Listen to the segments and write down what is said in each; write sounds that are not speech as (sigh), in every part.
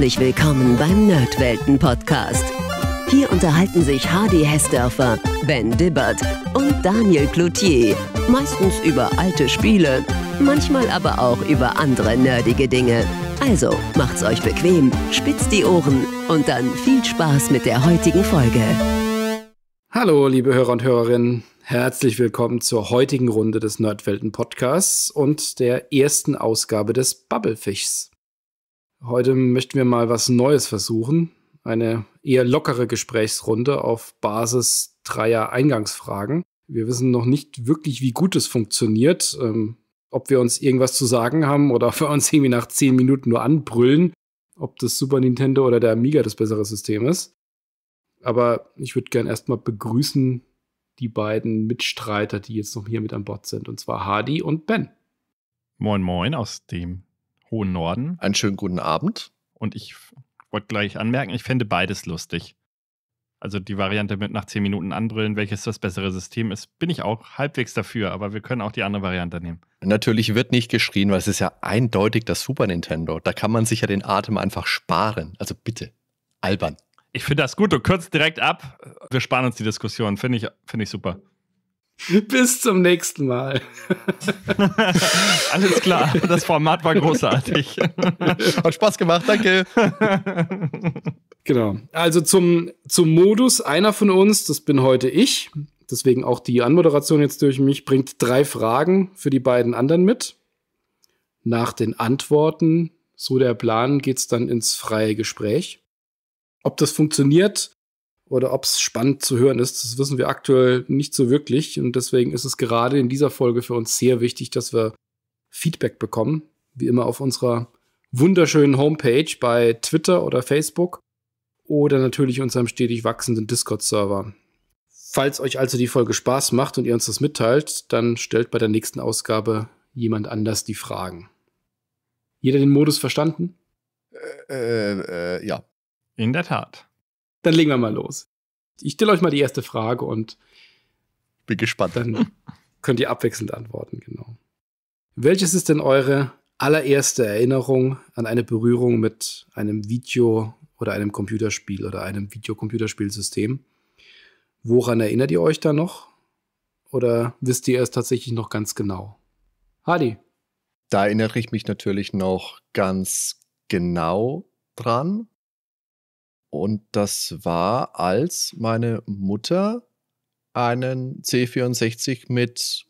herzlich willkommen beim Nerdwelten Podcast. Hier unterhalten sich Hardy Hessdörfer, Ben Dibbert und Daniel Cloutier, meistens über alte Spiele, manchmal aber auch über andere nerdige Dinge. Also macht's euch bequem, spitzt die Ohren und dann viel Spaß mit der heutigen Folge. Hallo, liebe Hörer und Hörerinnen. Herzlich willkommen zur heutigen Runde des Nerdwelten Podcasts und der ersten Ausgabe des Bubblefischs. Heute möchten wir mal was Neues versuchen. Eine eher lockere Gesprächsrunde auf Basis dreier Eingangsfragen. Wir wissen noch nicht wirklich, wie gut es funktioniert, ähm, ob wir uns irgendwas zu sagen haben oder ob wir uns irgendwie nach zehn Minuten nur anbrüllen, ob das Super Nintendo oder der Amiga das bessere System ist. Aber ich würde gern erstmal begrüßen die beiden Mitstreiter, die jetzt noch hier mit an Bord sind, und zwar Hardy und Ben. Moin, moin aus dem hohen Norden. Einen schönen guten Abend. Und ich wollte gleich anmerken, ich fände beides lustig. Also die Variante mit nach 10 Minuten anbrillen, welches das bessere System ist, bin ich auch halbwegs dafür, aber wir können auch die andere Variante nehmen. Natürlich wird nicht geschrien, weil es ist ja eindeutig das Super Nintendo. Da kann man sich ja den Atem einfach sparen. Also bitte, albern. Ich finde das gut, du kürzt direkt ab. Wir sparen uns die Diskussion, finde ich, find ich super. (laughs) Bis zum nächsten Mal. (laughs) Alles klar, das Format war großartig. (laughs) Hat Spaß gemacht, danke. Genau. Also zum, zum Modus, einer von uns, das bin heute ich, deswegen auch die Anmoderation jetzt durch mich, bringt drei Fragen für die beiden anderen mit. Nach den Antworten, so der Plan, geht es dann ins freie Gespräch. Ob das funktioniert, oder ob es spannend zu hören ist, das wissen wir aktuell nicht so wirklich. Und deswegen ist es gerade in dieser Folge für uns sehr wichtig, dass wir Feedback bekommen. Wie immer auf unserer wunderschönen Homepage bei Twitter oder Facebook oder natürlich unserem stetig wachsenden Discord-Server. Falls euch also die Folge Spaß macht und ihr uns das mitteilt, dann stellt bei der nächsten Ausgabe jemand anders die Fragen. Jeder den Modus verstanden? Äh, äh, äh ja. In der Tat dann legen wir mal los. Ich stelle euch mal die erste Frage und bin gespannt. Dann könnt ihr abwechselnd antworten, genau. Welches ist denn eure allererste Erinnerung an eine Berührung mit einem Video oder einem Computerspiel oder einem Videocomputerspielsystem? Woran erinnert ihr euch da noch? Oder wisst ihr es tatsächlich noch ganz genau? Hadi. Da erinnere ich mich natürlich noch ganz genau dran. Und das war, als meine Mutter einen C64 mit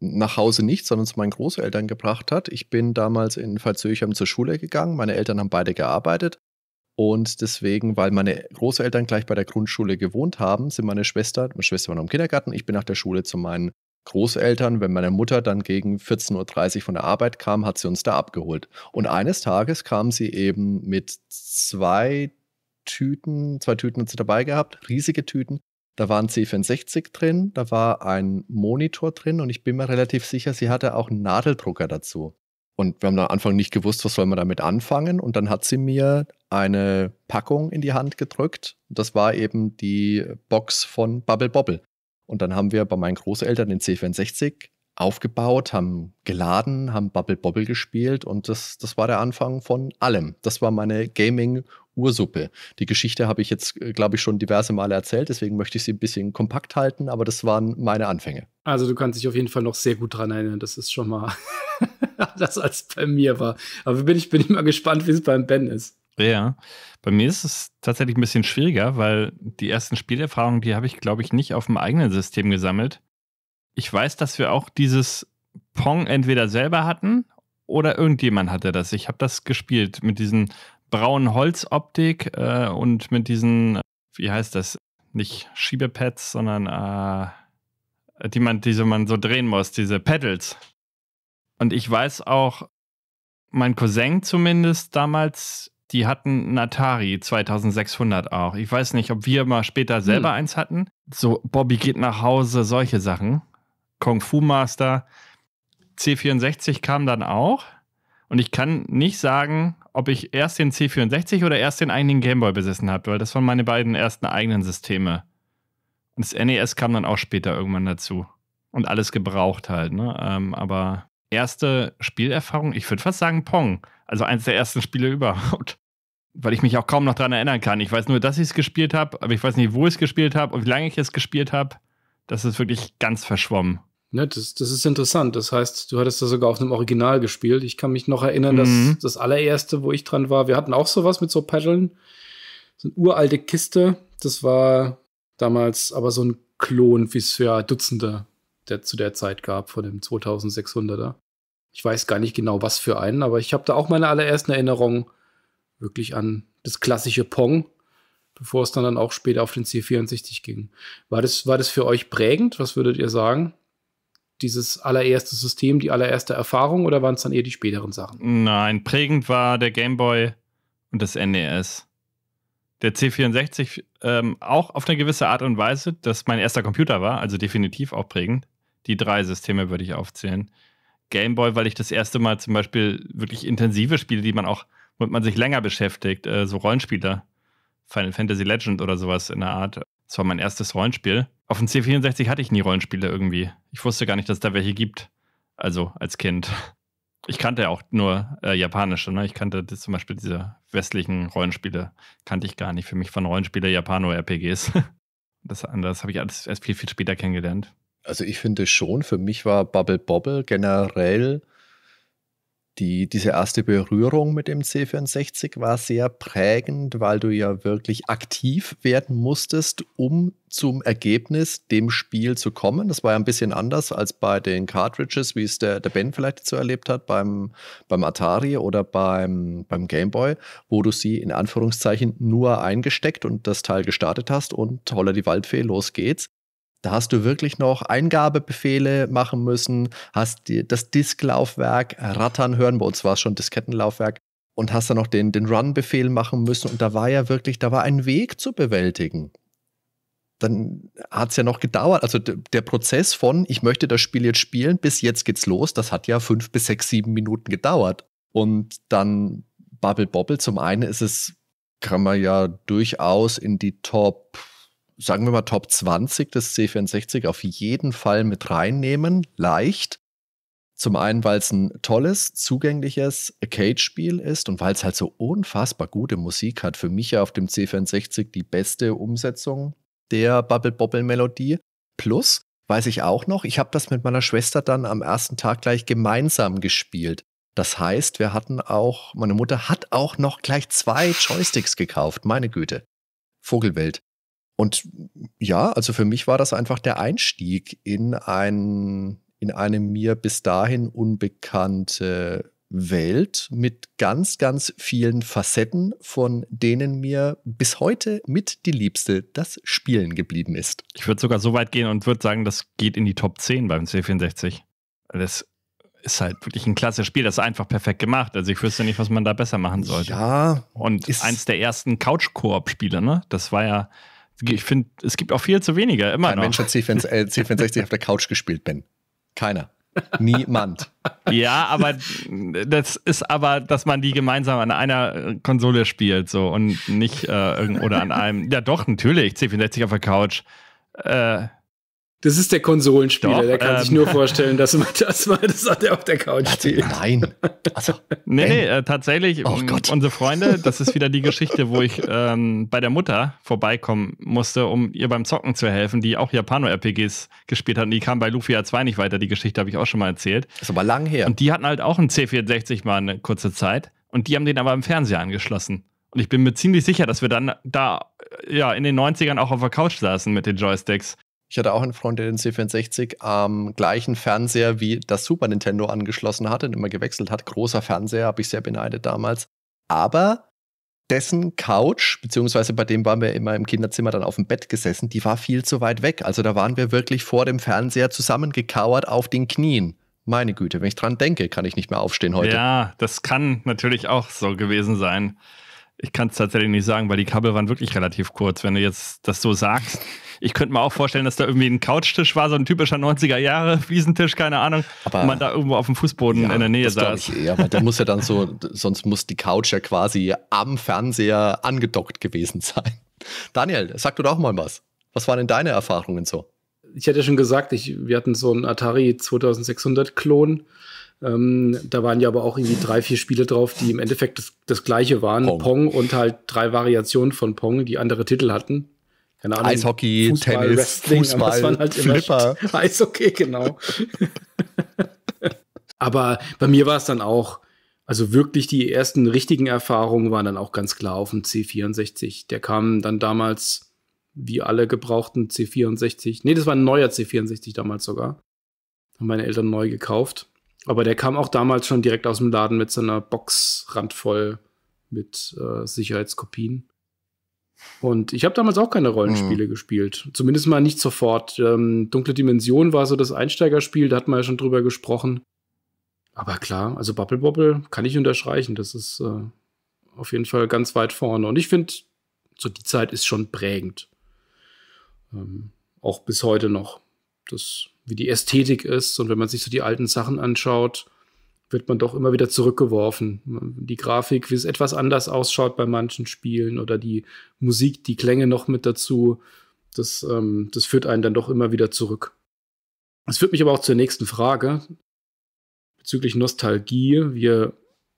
nach Hause nicht, sondern zu meinen Großeltern gebracht hat. Ich bin damals in Pfalzöchern zur Schule gegangen. Meine Eltern haben beide gearbeitet. Und deswegen, weil meine Großeltern gleich bei der Grundschule gewohnt haben, sind meine Schwester, meine Schwester war noch im Kindergarten, ich bin nach der Schule zu meinen Großeltern, wenn meine Mutter dann gegen 14.30 Uhr von der Arbeit kam, hat sie uns da abgeholt. Und eines Tages kam sie eben mit zwei Tüten, zwei Tüten hat sie dabei gehabt, riesige Tüten. Da war ein C64 drin, da war ein Monitor drin und ich bin mir relativ sicher, sie hatte auch einen Nadeldrucker dazu. Und wir haben am Anfang nicht gewusst, was soll man damit anfangen. Und dann hat sie mir eine Packung in die Hand gedrückt. Das war eben die Box von Bubble Bobble. Und dann haben wir bei meinen Großeltern den C64 aufgebaut, haben geladen, haben Bubble Bobble gespielt und das, das war der Anfang von allem. Das war meine Gaming Ursuppe. Die Geschichte habe ich jetzt, äh, glaube ich, schon diverse Male erzählt, deswegen möchte ich sie ein bisschen kompakt halten, aber das waren meine Anfänge. Also du kannst dich auf jeden Fall noch sehr gut dran erinnern. Das ist schon mal (laughs) anders als bei mir war. Aber bin ich, bin ich mal gespannt, wie es beim Ben ist. Ja, bei mir ist es tatsächlich ein bisschen schwieriger, weil die ersten Spielerfahrungen, die habe ich, glaube ich, nicht auf dem eigenen System gesammelt. Ich weiß, dass wir auch dieses Pong entweder selber hatten oder irgendjemand hatte das. Ich habe das gespielt mit diesen braunen Holzoptik äh, und mit diesen, wie heißt das, nicht Schiebepads, sondern äh, die, man, diese man so drehen muss, diese Pedals. Und ich weiß auch, mein Cousin zumindest damals, die hatten einen Atari 2600 auch. Ich weiß nicht, ob wir mal später hm. selber hm. eins hatten. So, Bobby geht nach Hause, solche Sachen. Kung Fu Master. C64 kam dann auch. Und ich kann nicht sagen, ob ich erst den C64 oder erst den eigenen Gameboy besessen habe, weil das waren meine beiden ersten eigenen Systeme. Und das NES kam dann auch später irgendwann dazu. Und alles gebraucht halt, ne? Ähm, aber erste Spielerfahrung, ich würde fast sagen Pong. Also eins der ersten Spiele (laughs) überhaupt. Weil ich mich auch kaum noch dran erinnern kann. Ich weiß nur, dass ich es gespielt habe, aber ich weiß nicht, wo ich es gespielt habe und wie lange ich es gespielt habe. Das ist wirklich ganz verschwommen. Ne, das, das ist interessant. Das heißt, du hattest da sogar auf einem Original gespielt. Ich kann mich noch erinnern, mhm. dass das allererste, wo ich dran war, wir hatten auch sowas mit so Paddeln. So eine uralte Kiste. Das war damals aber so ein Klon, wie es für Dutzende der zu der Zeit gab, von dem 2600er. Ich weiß gar nicht genau, was für einen, aber ich habe da auch meine allerersten Erinnerungen wirklich an das klassische Pong, bevor es dann, dann auch später auf den C64 ging. War das, war das für euch prägend? Was würdet ihr sagen? dieses allererste System, die allererste Erfahrung oder waren es dann eher die späteren Sachen? Nein, prägend war der Game Boy und das NES. Der C64 ähm, auch auf eine gewisse Art und Weise, dass mein erster Computer war, also definitiv auch prägend. Die drei Systeme würde ich aufzählen. Game Boy, weil ich das erste Mal zum Beispiel wirklich intensive Spiele, die man auch, womit man sich länger beschäftigt, äh, so Rollenspieler, Final Fantasy Legend oder sowas in der Art, das war mein erstes Rollenspiel. Auf dem C64 hatte ich nie Rollenspiele irgendwie. Ich wusste gar nicht, dass es da welche gibt. Also als Kind. Ich kannte ja auch nur äh, japanische. Ne? Ich kannte das, zum Beispiel diese westlichen Rollenspiele, kannte ich gar nicht. Für mich von Rollenspiele Japano-RPGs. (laughs) das andere habe ich alles erst viel, viel später kennengelernt. Also ich finde schon, für mich war Bubble Bobble generell die, diese erste Berührung mit dem C64 war sehr prägend, weil du ja wirklich aktiv werden musstest, um zum Ergebnis, dem Spiel zu kommen. Das war ja ein bisschen anders als bei den Cartridges, wie es der, der Ben vielleicht so erlebt hat, beim, beim Atari oder beim, beim Game Boy, wo du sie in Anführungszeichen nur eingesteckt und das Teil gestartet hast und holla die Waldfee, los geht's. Da hast du wirklich noch Eingabebefehle machen müssen, hast das Disklaufwerk rattern hören, bei uns war es schon Diskettenlaufwerk, und hast dann noch den, den Run-Befehl machen müssen. Und da war ja wirklich, da war ein Weg zu bewältigen. Dann hat es ja noch gedauert. Also der Prozess von, ich möchte das Spiel jetzt spielen, bis jetzt geht's los, das hat ja fünf bis sechs, sieben Minuten gedauert. Und dann Bubble Bobble, zum einen ist es, kann man ja durchaus in die Top sagen wir mal, Top 20 des C64 auf jeden Fall mit reinnehmen. Leicht. Zum einen, weil es ein tolles, zugängliches Arcade-Spiel ist und weil es halt so unfassbar gute Musik hat. Für mich ja auf dem C64 die beste Umsetzung der Bubble-Bobble-Melodie. Plus, weiß ich auch noch, ich habe das mit meiner Schwester dann am ersten Tag gleich gemeinsam gespielt. Das heißt, wir hatten auch, meine Mutter hat auch noch gleich zwei Joysticks gekauft, meine Güte. Vogelwelt. Und ja, also für mich war das einfach der Einstieg in, ein, in eine mir bis dahin unbekannte Welt mit ganz, ganz vielen Facetten, von denen mir bis heute mit die Liebste das Spielen geblieben ist. Ich würde sogar so weit gehen und würde sagen, das geht in die Top 10 beim C64. Das ist halt wirklich ein klasse Spiel, das ist einfach perfekt gemacht. Also ich wüsste nicht, was man da besser machen sollte. Ja. Und eins der ersten Couch-Koop-Spiele, ne? Das war ja ich finde, es gibt auch viel zu wenige, immer Kein noch. Mensch hat C64, äh, (laughs) C64 auf der Couch gespielt, Ben. Keiner. Niemand. Ja, aber das ist aber, dass man die gemeinsam an einer Konsole spielt, so und nicht äh, oder an einem. Ja, doch, natürlich. C64 auf der Couch. Äh, das ist der Konsolenspieler, Doch, der kann ähm, sich nur vorstellen, dass man das mal, das hat er auf der Couch steht. Nein. Also, nee, nee, äh, tatsächlich, oh ähm, unsere Freunde, das ist wieder die (laughs) Geschichte, wo ich ähm, bei der Mutter vorbeikommen musste, um ihr beim Zocken zu helfen, die auch Japano-RPGs gespielt hat. Und die kam bei Lufia 2 nicht weiter, die Geschichte habe ich auch schon mal erzählt. Ist aber lang her. Und die hatten halt auch einen C64 mal eine kurze Zeit. Und die haben den aber im Fernseher angeschlossen. Und ich bin mir ziemlich sicher, dass wir dann da ja in den 90ern auch auf der Couch saßen mit den Joysticks ich hatte auch einen Freund, der den C64 am gleichen Fernseher wie das Super Nintendo angeschlossen hatte und immer gewechselt hat. Großer Fernseher, habe ich sehr beneidet damals. Aber dessen Couch, beziehungsweise bei dem waren wir immer im Kinderzimmer dann auf dem Bett gesessen, die war viel zu weit weg. Also da waren wir wirklich vor dem Fernseher zusammengekauert auf den Knien. Meine Güte, wenn ich dran denke, kann ich nicht mehr aufstehen heute. Ja, das kann natürlich auch so gewesen sein. Ich kann es tatsächlich nicht sagen, weil die Kabel waren wirklich relativ kurz, wenn du jetzt das so sagst. Ich könnte mir auch vorstellen, dass da irgendwie ein Couchtisch war, so ein typischer 90er Jahre Wiesentisch, keine Ahnung, aber und man da irgendwo auf dem Fußboden ja, in der Nähe das saß. Ich eher, weil da muss ja dann so, sonst muss die Couch ja quasi am Fernseher angedockt gewesen sein. Daniel, sag du doch mal was. Was waren denn deine Erfahrungen so? Ich hätte schon gesagt, ich, wir hatten so einen Atari 2600 Klon ähm, da waren ja aber auch irgendwie drei, vier Spiele drauf, die im Endeffekt das, das gleiche waren. Pong. Pong. und halt drei Variationen von Pong, die andere Titel hatten. Keine Ahnung. Eishockey, Fußball, Tennis, Wrestling, Fußball, das waren halt Flipper. Eishockey, genau. (laughs) aber bei mir war es dann auch, also wirklich die ersten richtigen Erfahrungen waren dann auch ganz klar auf dem C64. Der kam dann damals wie alle gebrauchten C64. Nee, das war ein neuer C64 damals sogar. Haben meine Eltern neu gekauft. Aber der kam auch damals schon direkt aus dem Laden mit seiner Box randvoll mit äh, Sicherheitskopien. Und ich habe damals auch keine Rollenspiele mhm. gespielt. Zumindest mal nicht sofort. Ähm, Dunkle Dimension war so das Einsteigerspiel, da hat man ja schon drüber gesprochen. Aber klar, also Bubble Bobble kann ich unterstreichen. Das ist äh, auf jeden Fall ganz weit vorne. Und ich finde, so die Zeit ist schon prägend. Ähm, auch bis heute noch. Das wie die Ästhetik ist. Und wenn man sich so die alten Sachen anschaut, wird man doch immer wieder zurückgeworfen. Die Grafik, wie es etwas anders ausschaut bei manchen Spielen oder die Musik, die Klänge noch mit dazu, das, ähm, das führt einen dann doch immer wieder zurück. Das führt mich aber auch zur nächsten Frage bezüglich Nostalgie. Wir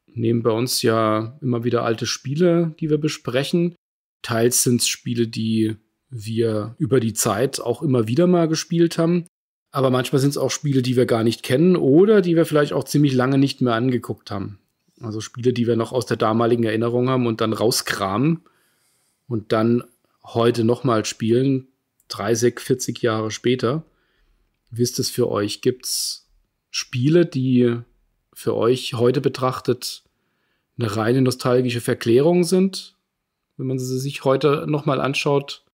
nehmen bei uns ja immer wieder alte Spiele, die wir besprechen. Teils sind es Spiele, die wir über die Zeit auch immer wieder mal gespielt haben. Aber manchmal sind es auch Spiele, die wir gar nicht kennen oder die wir vielleicht auch ziemlich lange nicht mehr angeguckt haben. Also Spiele, die wir noch aus der damaligen Erinnerung haben und dann rauskramen und dann heute nochmal spielen, 30, 40 Jahre später. Wisst ist es für euch? Gibt es Spiele, die für euch heute betrachtet eine reine nostalgische Verklärung sind? Wenn man sie sich heute nochmal anschaut,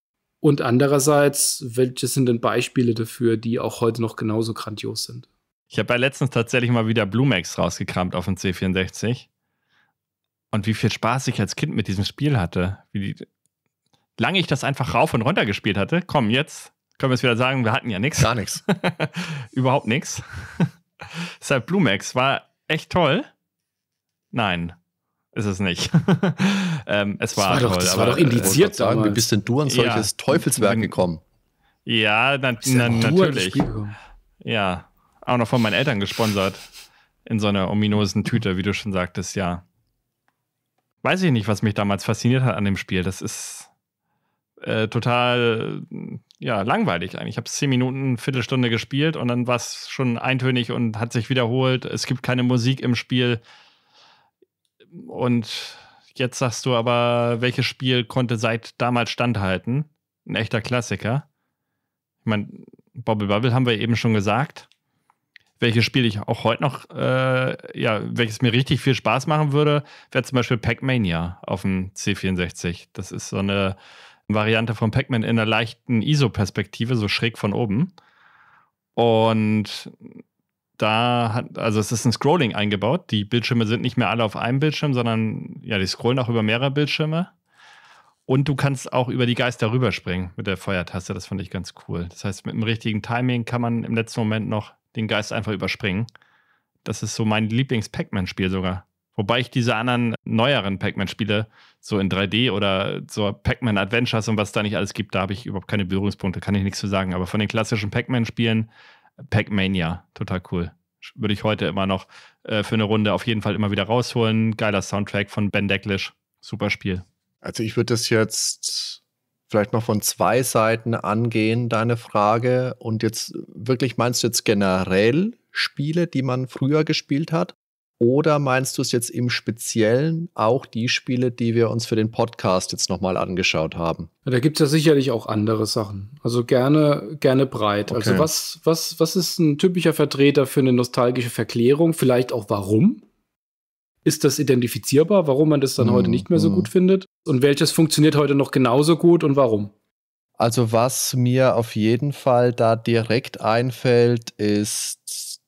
und andererseits, welche sind denn Beispiele dafür, die auch heute noch genauso grandios sind? Ich habe ja letztens tatsächlich mal wieder Blumex rausgekramt auf dem C64. Und wie viel Spaß ich als Kind mit diesem Spiel hatte. Wie die, lange ich das einfach rauf und runter gespielt hatte. Komm, jetzt können wir es wieder sagen, wir hatten ja nichts. Gar nichts. (laughs) Überhaupt nichts. (laughs) Deshalb Blumex war echt toll. Nein, ist es nicht. (laughs) ähm, es war, das war doch, toll, das war doch indiziert äh, sagen, damals. Wie bist denn du an solches ja, Teufelswerk gekommen? Ja, na, na, natürlich. Ja, auch noch von meinen Eltern gesponsert. In so einer ominosen Tüte, wie du schon sagtest, ja. Weiß ich nicht, was mich damals fasziniert hat an dem Spiel. Das ist äh, total ja, langweilig eigentlich. Ich habe zehn Minuten, eine Viertelstunde gespielt und dann war es schon eintönig und hat sich wiederholt. Es gibt keine Musik im Spiel. Und jetzt sagst du aber, welches Spiel konnte seit damals standhalten? Ein echter Klassiker. Ich meine, Bobble Bubble haben wir eben schon gesagt. Welches Spiel ich auch heute noch, äh, ja, welches mir richtig viel Spaß machen würde, wäre zum Beispiel Pac-Mania auf dem C64. Das ist so eine Variante von Pac-Man in einer leichten ISO-Perspektive, so schräg von oben. Und da hat, also es ist ein Scrolling eingebaut. Die Bildschirme sind nicht mehr alle auf einem Bildschirm, sondern ja, die scrollen auch über mehrere Bildschirme. Und du kannst auch über die Geister rüberspringen mit der Feuertaste. Das fand ich ganz cool. Das heißt, mit dem richtigen Timing kann man im letzten Moment noch den Geist einfach überspringen. Das ist so mein Lieblings-Pac-Man-Spiel sogar. Wobei ich diese anderen neueren Pac-Man-Spiele, so in 3D oder so Pac-Man Adventures und was da nicht alles gibt, da habe ich überhaupt keine Berührungspunkte, kann ich nichts zu sagen. Aber von den klassischen Pac-Man-Spielen Pac-Mania, total cool. Würde ich heute immer noch äh, für eine Runde auf jeden Fall immer wieder rausholen. Geiler Soundtrack von Ben Decklisch. Super Spiel. Also ich würde das jetzt vielleicht mal von zwei Seiten angehen, deine Frage. Und jetzt wirklich meinst du jetzt generell Spiele, die man früher gespielt hat? Oder meinst du es jetzt im Speziellen auch die Spiele, die wir uns für den Podcast jetzt nochmal angeschaut haben? Da gibt es ja sicherlich auch andere Sachen. Also gerne, gerne breit. Also okay. Also was, was, was ist ein typischer Vertreter für eine nostalgische Verklärung? Vielleicht auch warum? Ist das identifizierbar, warum man das dann hm, heute nicht mehr so hm. gut findet? Und welches funktioniert heute noch genauso gut und warum? Also was mir auf jeden Fall da direkt einfällt, ist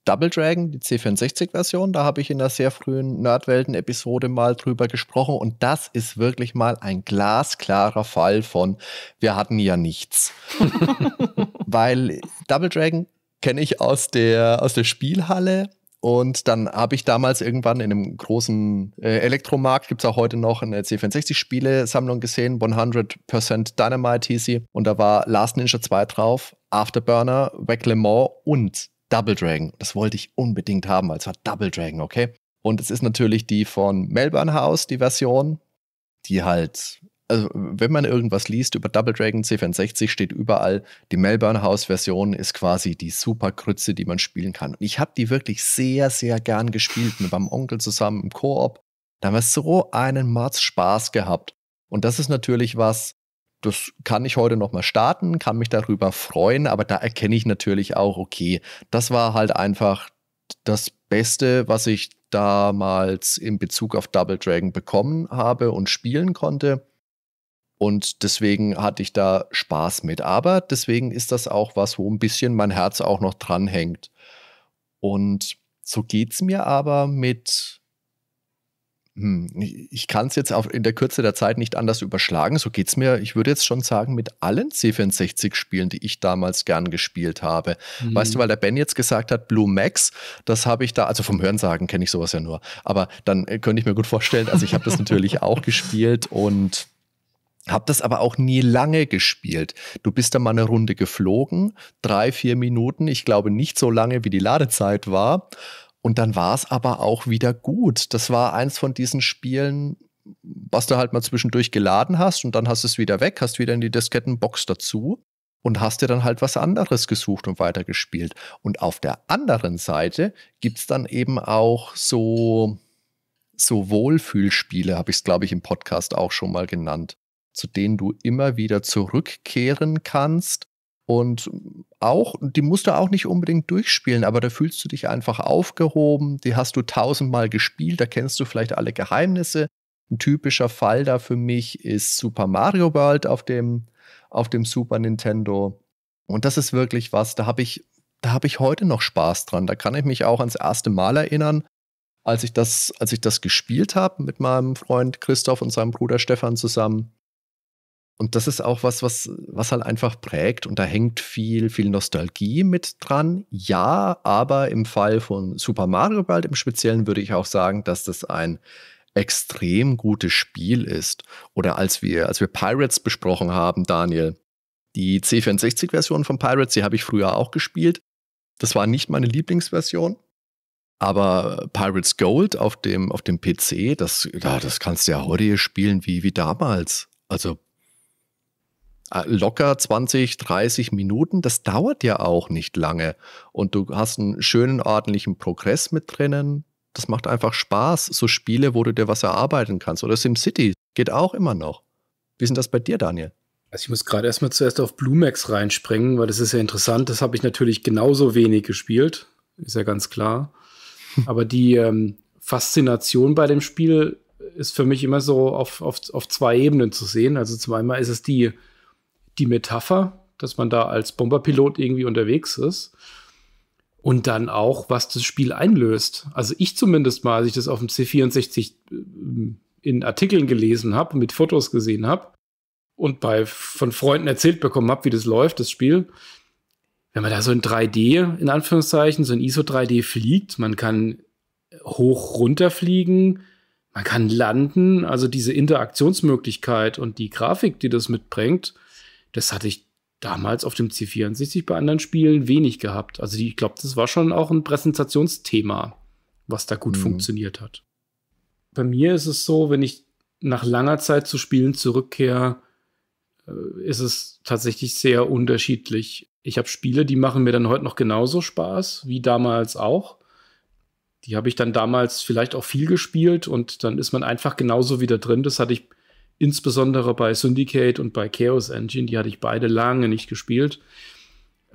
Double Dragon, die C64-Version. Da habe ich in der sehr frühen Nerdwelten-Episode mal drüber gesprochen. Und das ist wirklich mal ein glasklarer Fall von, wir hatten ja nichts. (laughs) Weil Double Dragon kenne ich aus der, aus der Spielhalle. Und dann habe ich damals irgendwann in einem großen äh, Elektromarkt, gibt es auch heute noch eine C64-Spiele-Sammlung gesehen, 100% Dynamite hieß sie. Und da war Last Ninja 2 drauf, Afterburner, Weg Le Mans und Double Dragon. Das wollte ich unbedingt haben, weil es war Double Dragon, okay? Und es ist natürlich die von Melbourne House, die Version, die halt, also wenn man irgendwas liest über Double Dragon C64, steht überall, die Melbourne House-Version ist quasi die super Krütze, die man spielen kann. Und ich habe die wirklich sehr, sehr gern gespielt mit meinem Onkel zusammen im Koop. Da haben wir so einen Mords Spaß gehabt. Und das ist natürlich was, das kann ich heute nochmal starten, kann mich darüber freuen, aber da erkenne ich natürlich auch, okay, das war halt einfach das Beste, was ich damals in Bezug auf Double Dragon bekommen habe und spielen konnte. Und deswegen hatte ich da Spaß mit. Aber deswegen ist das auch was, wo ein bisschen mein Herz auch noch dranhängt. Und so geht es mir aber mit hm, ich kann es jetzt auch in der Kürze der Zeit nicht anders überschlagen. So geht es mir, ich würde jetzt schon sagen, mit allen C64-Spielen, die ich damals gern gespielt habe. Mhm. Weißt du, mhm. weil der Ben jetzt gesagt hat, Blue Max, das habe ich da, also vom Hörensagen kenne ich sowas ja nur. Aber dann äh, könnte ich mir gut vorstellen, also ich habe das natürlich (laughs) auch gespielt und habe das aber auch nie lange gespielt. Du bist da mal eine Runde geflogen, drei, vier Minuten, ich glaube nicht so lange, wie die Ladezeit war. Und dann war es aber auch wieder gut. Das war eins von diesen Spielen, was du halt mal zwischendurch geladen hast und dann hast du es wieder weg, hast wieder in die Diskettenbox dazu und hast dir dann halt was anderes gesucht und weitergespielt. Und auf der anderen Seite gibt es dann eben auch so, so Wohlfühlspiele, habe ich es, glaube ich, im Podcast auch schon mal genannt, zu denen du immer wieder zurückkehren kannst und auch, die musst du auch nicht unbedingt durchspielen, aber da fühlst du dich einfach aufgehoben, die hast du tausendmal gespielt, da kennst du vielleicht alle Geheimnisse. Ein typischer Fall da für mich ist Super Mario World auf dem, auf dem Super Nintendo. Und das ist wirklich was, da habe ich, da habe ich heute noch Spaß dran. Da kann ich mich auch ans erste Mal erinnern, als ich das, als ich das gespielt habe mit meinem Freund Christoph und seinem Bruder Stefan zusammen und das ist auch was, was, was halt einfach prägt und da hängt viel, viel Nostalgie mit dran. Ja, aber im Fall von Super Mario World im Speziellen würde ich auch sagen, dass das ein extrem gutes Spiel ist. Oder als wir, als wir Pirates besprochen haben, Daniel, die C64-Version von Pirates, die habe ich früher auch gespielt. Das war nicht meine Lieblingsversion. Aber Pirates Gold auf dem, auf dem PC, das, ja, das kannst du ja heute spielen wie, wie damals. Also Ah, locker 20, 30 Minuten. Das dauert ja auch nicht lange. Und du hast einen schönen, ordentlichen Progress mit drinnen. Das macht einfach Spaß, so Spiele, wo du dir was erarbeiten kannst. Oder SimCity geht auch immer noch. Wie ist denn das bei dir, Daniel? Also ich muss gerade erstmal zuerst auf Blumex reinspringen, weil das ist ja interessant. Das habe ich natürlich genauso wenig gespielt. Ist ja ganz klar. (laughs) Aber die ähm, Faszination bei dem Spiel ist für mich immer so auf, auf, auf zwei Ebenen zu sehen. Also zum einen ist es die, die Metapher, dass man da als Bomberpilot irgendwie unterwegs ist. Und dann auch, was das Spiel einlöst. Also ich zumindest mal, als ich das auf dem C64 äh, in Artikeln gelesen habe, mit Fotos gesehen habe und bei von Freunden erzählt bekommen habe, wie das läuft, das Spiel. Wenn man da so in 3D, in Anführungszeichen, so in ISO 3D fliegt, man kann hoch runter fliegen, man kann landen, also diese Interaktionsmöglichkeit und die Grafik, die das mitbringt, das hatte ich damals auf dem C64 bei anderen Spielen wenig gehabt. Also ich glaube, das war schon auch ein Präsentationsthema, was da gut mhm. funktioniert hat. Bei mir ist es so, wenn ich nach langer Zeit zu Spielen zurückkehre, äh, ist es tatsächlich sehr unterschiedlich. Ich habe Spiele, die machen mir dann heute noch genauso Spaß wie damals auch. Die habe ich dann damals vielleicht auch viel gespielt und dann ist man einfach genauso wieder drin. Das hatte ich Insbesondere bei Syndicate und bei Chaos Engine, die hatte ich beide lange nicht gespielt.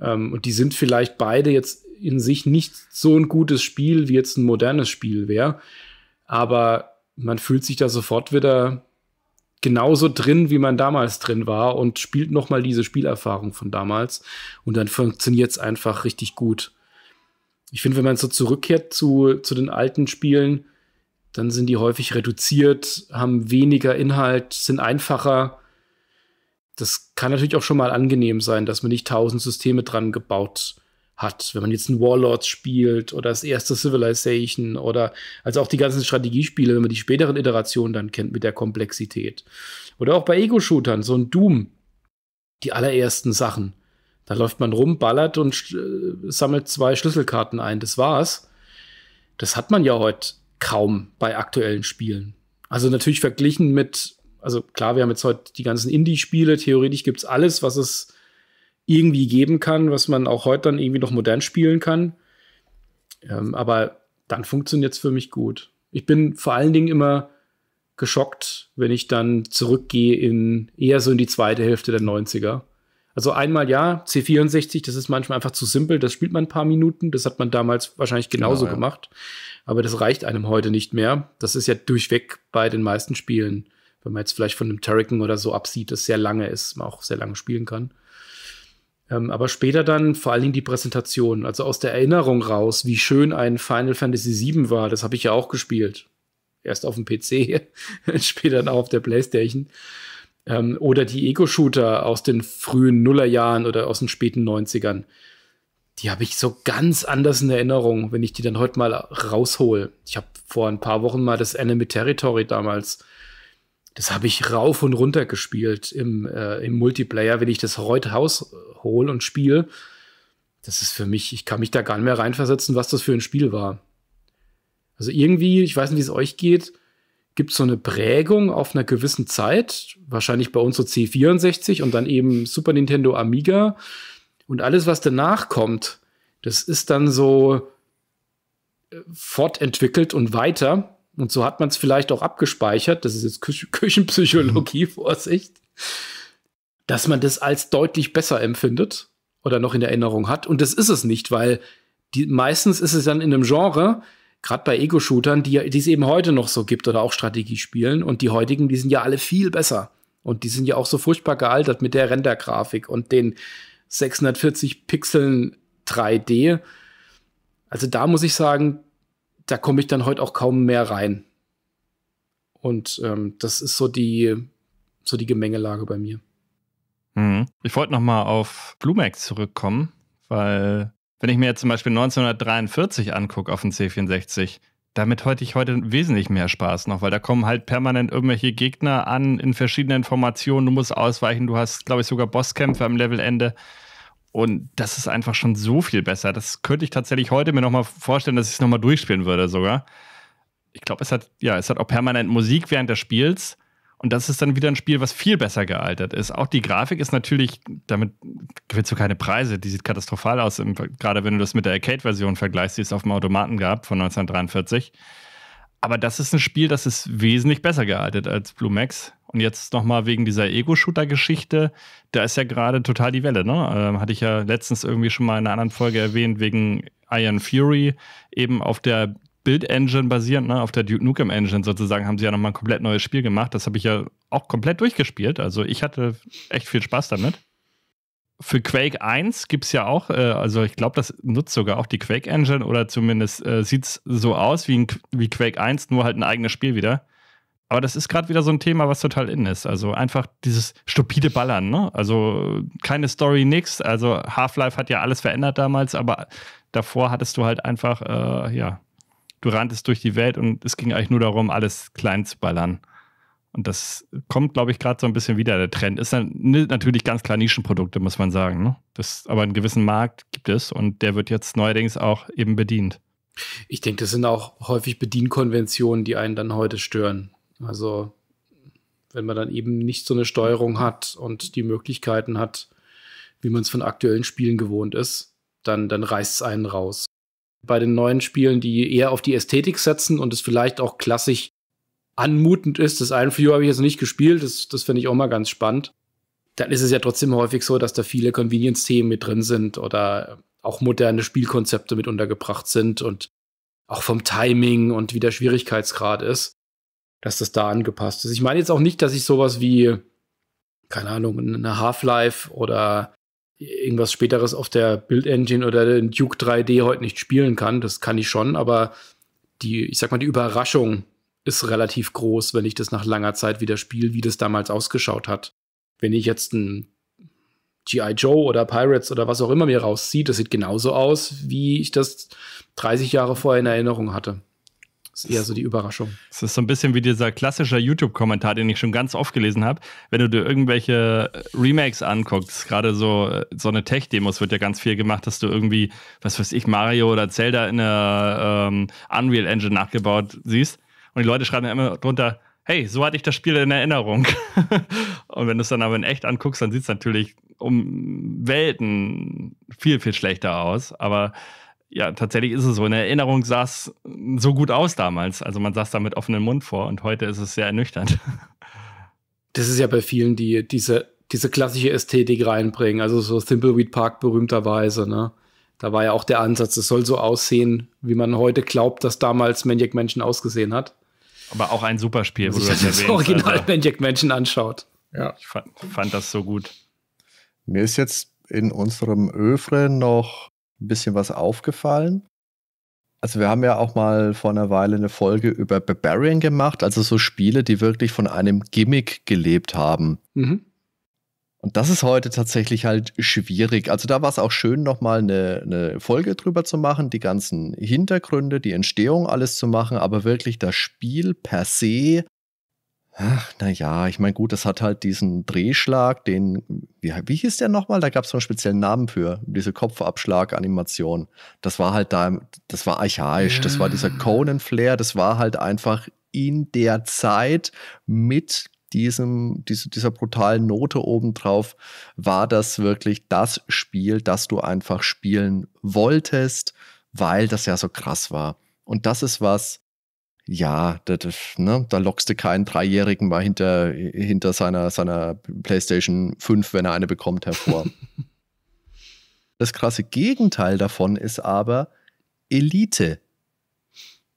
Ähm, und die sind vielleicht beide jetzt in sich nicht so ein gutes Spiel, wie jetzt ein modernes Spiel wäre. Aber man fühlt sich da sofort wieder genauso drin, wie man damals drin war und spielt noch mal diese Spielerfahrung von damals und dann funktioniert es einfach richtig gut. Ich finde, wenn man so zurückkehrt zu, zu den alten Spielen, dann sind die häufig reduziert, haben weniger Inhalt, sind einfacher. Das kann natürlich auch schon mal angenehm sein, dass man nicht tausend Systeme dran gebaut hat. Wenn man jetzt ein Warlords spielt oder das erste Civilization oder also auch die ganzen Strategiespiele, wenn man die späteren Iterationen dann kennt mit der Komplexität. Oder auch bei Ego-Shootern, so ein Doom, die allerersten Sachen. Da läuft man rum, ballert und äh, sammelt zwei Schlüsselkarten ein. Das war's. Das hat man ja heute kaum bei aktuellen Spielen. Also natürlich verglichen mit, also klar, wir haben jetzt heute die ganzen Indie-Spiele, theoretisch gibt es alles, was es irgendwie geben kann, was man auch heute dann irgendwie noch modern spielen kann. Ähm, aber dann funktioniert es für mich gut. Ich bin vor allen Dingen immer geschockt, wenn ich dann zurückgehe in eher so in die zweite Hälfte der 90er also einmal ja, C64, das ist manchmal einfach zu simpel, das spielt man ein paar Minuten, das hat man damals wahrscheinlich genau, genauso genau, ja. gemacht, aber das reicht einem heute nicht mehr. Das ist ja durchweg bei den meisten Spielen, wenn man jetzt vielleicht von einem Turrican oder so absieht, das sehr lange ist, man auch sehr lange spielen kann. Ähm, aber später dann vor allen Dingen die Präsentation, also aus der Erinnerung raus, wie schön ein Final Fantasy VII war, das habe ich ja auch gespielt. Erst auf dem PC, (laughs) später dann auch auf der Playstation. Ähm, oder die Ego-Shooter aus den frühen Nullerjahren oder aus den späten 90ern. Die habe ich so ganz anders in Erinnerung, wenn ich die dann heute mal raushol. Ich habe vor ein paar Wochen mal das Enemy Territory damals. Das habe ich rauf und runter gespielt im, äh, im Multiplayer. Wenn ich das heute raushol und spiele, das ist für mich, ich kann mich da gar nicht mehr reinversetzen, was das für ein Spiel war. Also irgendwie, ich weiß nicht, wie es euch geht, gibt es so eine Prägung auf einer gewissen Zeit, wahrscheinlich bei uns so C64 und dann eben Super Nintendo Amiga. Und alles, was danach kommt, das ist dann so äh, fortentwickelt und weiter. Und so hat man es vielleicht auch abgespeichert. Das ist jetzt Kü (laughs) Küchenpsychologie, mhm. Vorsicht. Dass man das als deutlich besser empfindet oder noch in Erinnerung hat. Und das ist es nicht, weil die, meistens ist es dann in einem Genre, gerade bei Ego-Shootern, die, die es eben heute noch so gibt oder auch Strategiespielen und die heutigen, die sind ja alle viel besser. Und die sind ja auch so furchtbar gealtert mit der Rendergrafik und den 640 Pixeln 3D. Also da muss ich sagen, da komme ich dann heute auch kaum mehr rein. Und ähm, das ist so die, so die Gemengelage bei mir. Mhm. Ich wollte noch mal auf Bluemax zurückkommen, weil wenn ich mir jetzt zum Beispiel 1943 angucke auf dem C64, damit hätte ich heute wesentlich mehr Spaß noch, weil da kommen halt permanent irgendwelche Gegner an in verschiedenen Formationen. Du musst ausweichen, du hast, glaube ich, sogar Bosskämpfe am Levelende. Und das ist einfach schon so viel besser. Das könnte ich tatsächlich heute mir nochmal vorstellen, dass ich es nochmal durchspielen würde sogar. Ich glaube, es hat, ja, es hat auch permanent Musik während des Spiels. Und das ist dann wieder ein Spiel, was viel besser gealtert ist. Auch die Grafik ist natürlich, damit gewinnst du keine Preise, die sieht katastrophal aus, gerade wenn du das mit der Arcade-Version vergleichst, die es auf dem Automaten gab von 1943. Aber das ist ein Spiel, das ist wesentlich besser gealtert als Blue Max. Und jetzt nochmal wegen dieser Ego-Shooter-Geschichte, da ist ja gerade total die Welle, ne? Ähm, hatte ich ja letztens irgendwie schon mal in einer anderen Folge erwähnt, wegen Iron Fury, eben auf der Build-Engine basierend, ne, auf der Duke Nukem Engine sozusagen, haben sie ja nochmal ein komplett neues Spiel gemacht. Das habe ich ja auch komplett durchgespielt. Also ich hatte echt viel Spaß damit. Für Quake 1 gibt es ja auch, äh, also ich glaube, das nutzt sogar auch die Quake Engine oder zumindest äh, sieht es so aus wie, ein, wie Quake 1, nur halt ein eigenes Spiel wieder. Aber das ist gerade wieder so ein Thema, was total in ist. Also einfach dieses stupide Ballern, ne? Also keine Story, nix. Also Half-Life hat ja alles verändert damals, aber davor hattest du halt einfach, äh, ja, du ranntest durch die Welt und es ging eigentlich nur darum, alles klein zu ballern. Und das kommt, glaube ich, gerade so ein bisschen wieder, der Trend. Ist dann natürlich ganz klar Nischenprodukte, muss man sagen. Ne? Das, aber einen gewissen Markt gibt es und der wird jetzt neuerdings auch eben bedient. Ich denke, das sind auch häufig Bedienkonventionen, die einen dann heute stören. Also, wenn man dann eben nicht so eine Steuerung hat und die Möglichkeiten hat, wie man es von aktuellen Spielen gewohnt ist, dann, dann reißt es einen raus bei den neuen Spielen, die eher auf die Ästhetik setzen und es vielleicht auch klassisch anmutend ist. Das eine habe ich jetzt nicht gespielt, das, das finde ich auch mal ganz spannend. Dann ist es ja trotzdem häufig so, dass da viele Convenience-Themen mit drin sind oder auch moderne Spielkonzepte mit untergebracht sind und auch vom Timing und wie der Schwierigkeitsgrad ist, dass das da angepasst ist. Ich meine jetzt auch nicht, dass ich sowas wie, keine Ahnung, eine Half-Life oder irgendwas späteres auf der Build Engine oder den Duke 3D heute nicht spielen kann. Das kann ich schon, aber die, ich sag mal, die Überraschung ist relativ groß, wenn ich das nach langer Zeit wieder spiele, wie das damals ausgeschaut hat. Wenn ich jetzt ein G.I. Joe oder Pirates oder was auch immer mir rauszieht, das sieht genauso aus, wie ich das 30 Jahre vorher in Erinnerung hatte ist eher so die Überraschung. Es ist so ein bisschen wie dieser klassische YouTube-Kommentar, den ich schon ganz oft gelesen habe. Wenn du dir irgendwelche Remakes anguckst, gerade so, so eine Tech-Demos wird ja ganz viel gemacht, dass du irgendwie, was weiß ich, Mario oder Zelda in der ähm, Unreal Engine nachgebaut siehst. Und die Leute schreiben ja immer drunter, hey, so hatte ich das Spiel in Erinnerung. (laughs) und wenn du es dann aber in echt anguckst, dann sieht es natürlich um Welten viel, viel schlechter aus. Aber ja, tatsächlich ist es so. In Erinnerung sah es so gut aus damals. Also man saß da mit offenem Mund vor und heute ist es sehr ernüchternd. (laughs) Das ist ja bei vielen, die diese, diese klassische Ästhetik reinbringen. Also so Thimbleweed Park berühmterweise, ne? Da war ja auch der Ansatz, es soll so aussehen, wie man heute glaubt, dass damals Maniac Menschen ausgesehen hat. Aber auch ein Superspiel, wo du das, Original also, Maniac Menschen anschaut. Ja. Ich fand, fand das so gut. Mir ist jetzt in unserem Öfre noch ein bisschen was aufgefallen. Also wir haben ja auch mal vor einer Weile eine Folge über Barbarian gemacht, also so Spiele, die wirklich von einem Gimmick gelebt haben. Mhm. Und das ist heute tatsächlich halt schwierig. Also da war es auch schön, nochmal eine, eine Folge drüber zu machen, die ganzen Hintergründe, die Entstehung, alles zu machen, aber wirklich das Spiel per se Ach, naja, ich meine, gut, das hat halt diesen Drehschlag, den, wie, wie hieß der nochmal? Da gab es so einen speziellen Namen für, diese Kopfabschlag-Animation. Das war halt da, das war archaisch, ja. das war dieser Conan-Flair, das war halt einfach in der Zeit mit diesem, diese, dieser brutalen Note obendrauf, war das wirklich das Spiel, das du einfach spielen wolltest, weil das ja so krass war. Und das ist was, ja, das, ne, da lockst du keinen Dreijährigen mal hinter, hinter seiner, seiner PlayStation 5, wenn er eine bekommt, hervor. (laughs) das krasse Gegenteil davon ist aber Elite.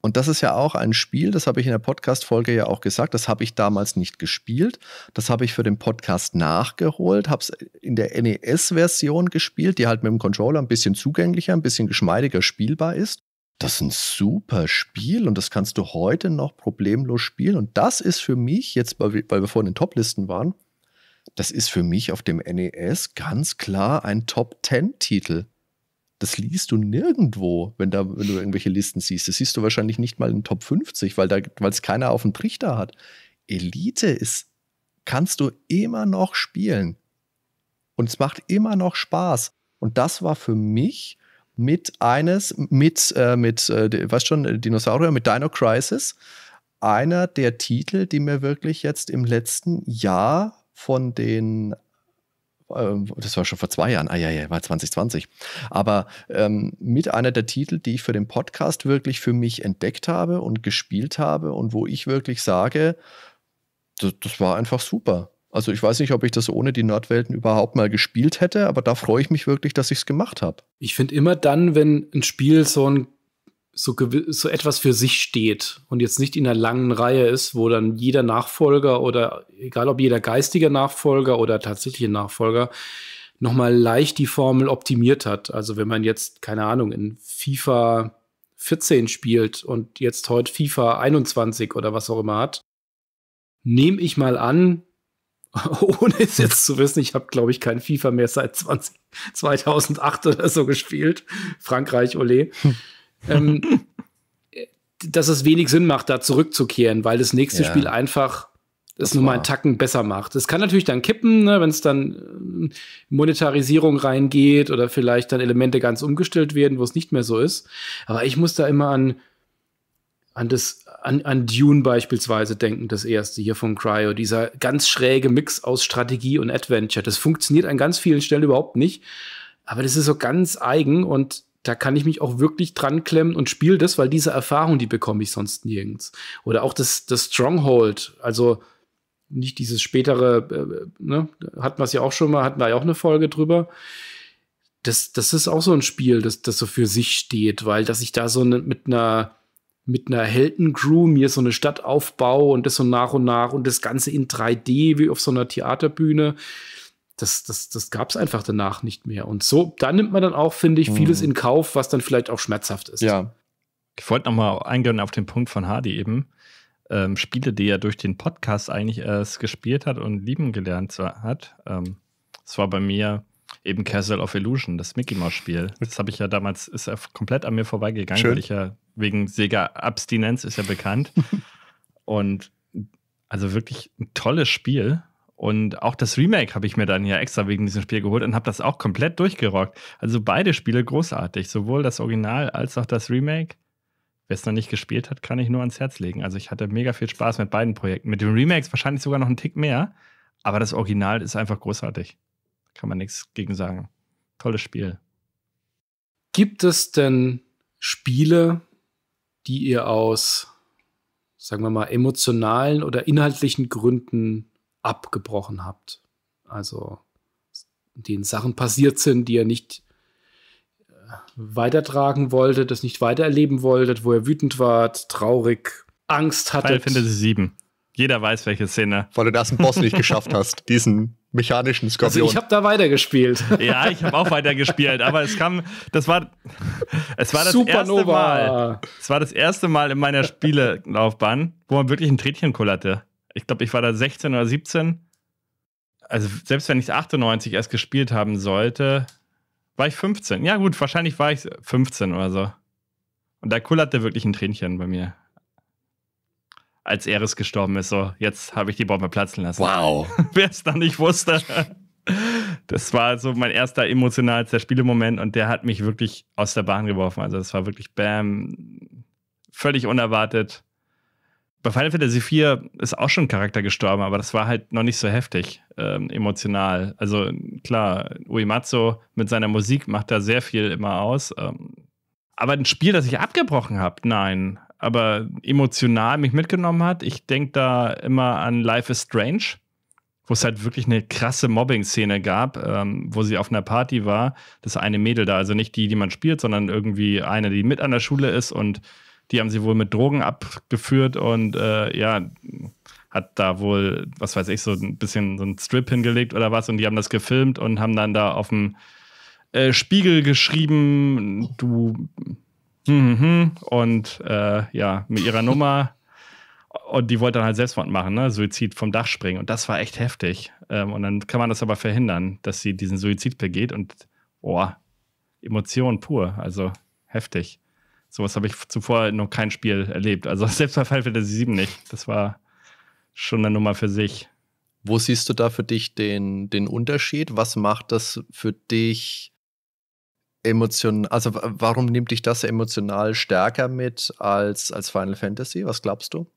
Und das ist ja auch ein Spiel, das habe ich in der Podcast-Folge ja auch gesagt, das habe ich damals nicht gespielt. Das habe ich für den Podcast nachgeholt, habe es in der NES-Version gespielt, die halt mit dem Controller ein bisschen zugänglicher, ein bisschen geschmeidiger spielbar ist das ist ein super Spiel und das kannst du heute noch problemlos spielen. Und das ist für mich, jetzt, weil wir vorhin in den Top-Listen waren, das ist für mich auf dem NES ganz klar ein Top 10-Titel. Das liest du nirgendwo, wenn, da, wenn du irgendwelche Listen siehst. Das siehst du wahrscheinlich nicht mal in Top 50, weil es keiner auf dem Trichter hat. Elite ist, kannst du immer noch spielen. Und es macht immer noch Spaß. Und das war für mich mit eines, mit, äh, mit äh, weißt schon, Dinosaurier, mit Dino Crisis. Einer der Titel, die mir wirklich jetzt im letzten Jahr von den, äh, das war schon vor zwei Jahren, ah ja, ja, war 2020, aber ähm, mit einer der Titel, die ich für den Podcast wirklich für mich entdeckt habe und gespielt habe und wo ich wirklich sage, das, das war einfach super. Also ich weiß nicht, ob ich das ohne die Nordwelten überhaupt mal gespielt hätte, aber da freue ich mich wirklich, dass ich es gemacht habe. Ich finde immer dann, wenn ein Spiel so ein so, so etwas für sich steht und jetzt nicht in einer langen Reihe ist, wo dann jeder Nachfolger oder egal ob jeder geistige Nachfolger oder tatsächliche Nachfolger nochmal leicht die Formel optimiert hat. Also wenn man jetzt, keine Ahnung, in FIFA 14 spielt und jetzt heute FIFA 21 oder was auch immer hat, nehme ich mal an, (laughs) ohne es jetzt zu wissen, ich habe, glaube ich, kein FIFA mehr seit 20, 2008 oder so gespielt. Frankreich, Ole. Hm. ähm, dass es wenig Sinn macht, da zurückzukehren, weil das nächste ja. Spiel einfach es nur mal einen Tacken besser macht. Es kann natürlich dann kippen, ne, wenn es dann ähm, Monetarisierung reingeht oder vielleicht dann Elemente ganz umgestellt werden, wo es nicht mehr so ist. Aber ich muss da immer an, an das an, an Dune beispielsweise denken, das erste hier von Cryo, dieser ganz schräge Mix aus Strategie und Adventure. Das funktioniert an ganz vielen Stellen überhaupt nicht, aber das ist so ganz eigen und da kann ich mich auch wirklich dran klemmen und spiele das, weil diese Erfahrung, die bekomme ich sonst nirgends. Oder auch das, das Stronghold, also nicht dieses spätere, äh, ne, hatten wir es ja auch schon mal, hatten wir ja auch eine Folge drüber. Das, das ist auch so ein Spiel, das, das so für sich steht, weil dass ich da so ne, mit einer mit einer Heldencrew mir so eine Stadt aufbaue und das so nach und nach und das Ganze in 3D wie auf so einer Theaterbühne. Das, das, das gab es einfach danach nicht mehr. Und so, da nimmt man dann auch, finde ich, vieles mhm. in Kauf, was dann vielleicht auch schmerzhaft ist. Ja. Ich wollte nochmal eingehen auf den Punkt von Hardy eben. Ähm, Spiele, die er durch den Podcast eigentlich erst gespielt hat und lieben gelernt hat. Ähm, war bei mir eben Castle of Illusion, das Mickey Mouse Spiel. Das habe ich ja damals, ist ja komplett an mir vorbeigegangen, Schön. weil ich ja wegen Sega-Abstinenz ist ja bekannt. (laughs) und also wirklich ein tolles Spiel. Und auch das Remake habe ich mir dann ja extra wegen diesem Spiel geholt und habe das auch komplett durchgerockt. Also beide Spiele großartig, sowohl das Original als auch das Remake. Wer es noch nicht gespielt hat, kann ich nur ans Herz legen. Also ich hatte mega viel Spaß mit beiden Projekten. Mit den Remakes wahrscheinlich sogar noch einen Tick mehr, aber das Original ist einfach großartig. Kann man nichts gegen sagen. Tolles Spiel. Gibt es denn Spiele, die ihr aus, sagen wir mal, emotionalen oder inhaltlichen Gründen abgebrochen habt. Also denen Sachen passiert sind, die ihr nicht äh, weitertragen wolltet, das nicht weitererleben wolltet, wo ihr wütend wart, traurig, Angst hattet. Final Fantasy 7. Jeder weiß, welche Szene. Weil du das im Boss nicht geschafft hast, diesen mechanischen Skorpion. Also ich habe da weitergespielt. (laughs) Ja, ich habe auch weitergespielt, aber es kam, das war, es war das Supernova. erste Mal, es war das erste Mal in meiner Spielelaufbahn, wo man wirklich ein Tretchen kullerte. Ich glaube, ich war da 16 oder 17. Also selbst wenn ich 98 erst gespielt haben sollte, war ich 15. Ja gut, wahrscheinlich war ich 15 oder so. Und da kullerte wirklich ein Tränchen bei mir als Eris gestorben ist. So, jetzt habe ich die Bombe platzen lassen. Wow. (laughs) Wer es dann nicht wusste. Das war so mein erster emotionalster Spielemoment und der hat mich wirklich aus der Bahn geworfen. Also, das war wirklich Bam. Völlig unerwartet. Bei Final Fantasy IV ist auch schon ein Charakter gestorben, aber das war halt noch nicht so heftig ähm, emotional. Also klar, Uematsu mit seiner Musik macht da sehr viel immer aus. Ähm, aber ein Spiel, das ich abgebrochen habe, nein aber emotional mich mitgenommen hat. Ich denke da immer an Life is Strange, wo es halt wirklich eine krasse Mobbing-Szene gab, ähm, wo sie auf einer Party war. Das eine Mädel da, also nicht die, die man spielt, sondern irgendwie eine, die mit an der Schule ist und die haben sie wohl mit Drogen abgeführt und äh, ja, hat da wohl, was weiß ich, so ein bisschen so einen Strip hingelegt oder was und die haben das gefilmt und haben dann da auf dem äh, Spiegel geschrieben, du Mhm. und äh, ja, mit ihrer Nummer. Und die wollte dann halt Selbstmord machen, ne? Suizid vom Dach springen. Und das war echt heftig. Ähm, und dann kann man das aber verhindern, dass sie diesen Suizid begeht. Und boah, Emotion pur. Also heftig. Sowas habe ich zuvor noch kein Spiel erlebt. Also selbst bei Final Fantasy 7 nicht. Das war schon eine Nummer für sich. Wo siehst du da für dich den, den Unterschied? Was macht das für dich emotional, also warum nimmt dich das emotional stärker mit als, als Final Fantasy? Was glaubst du?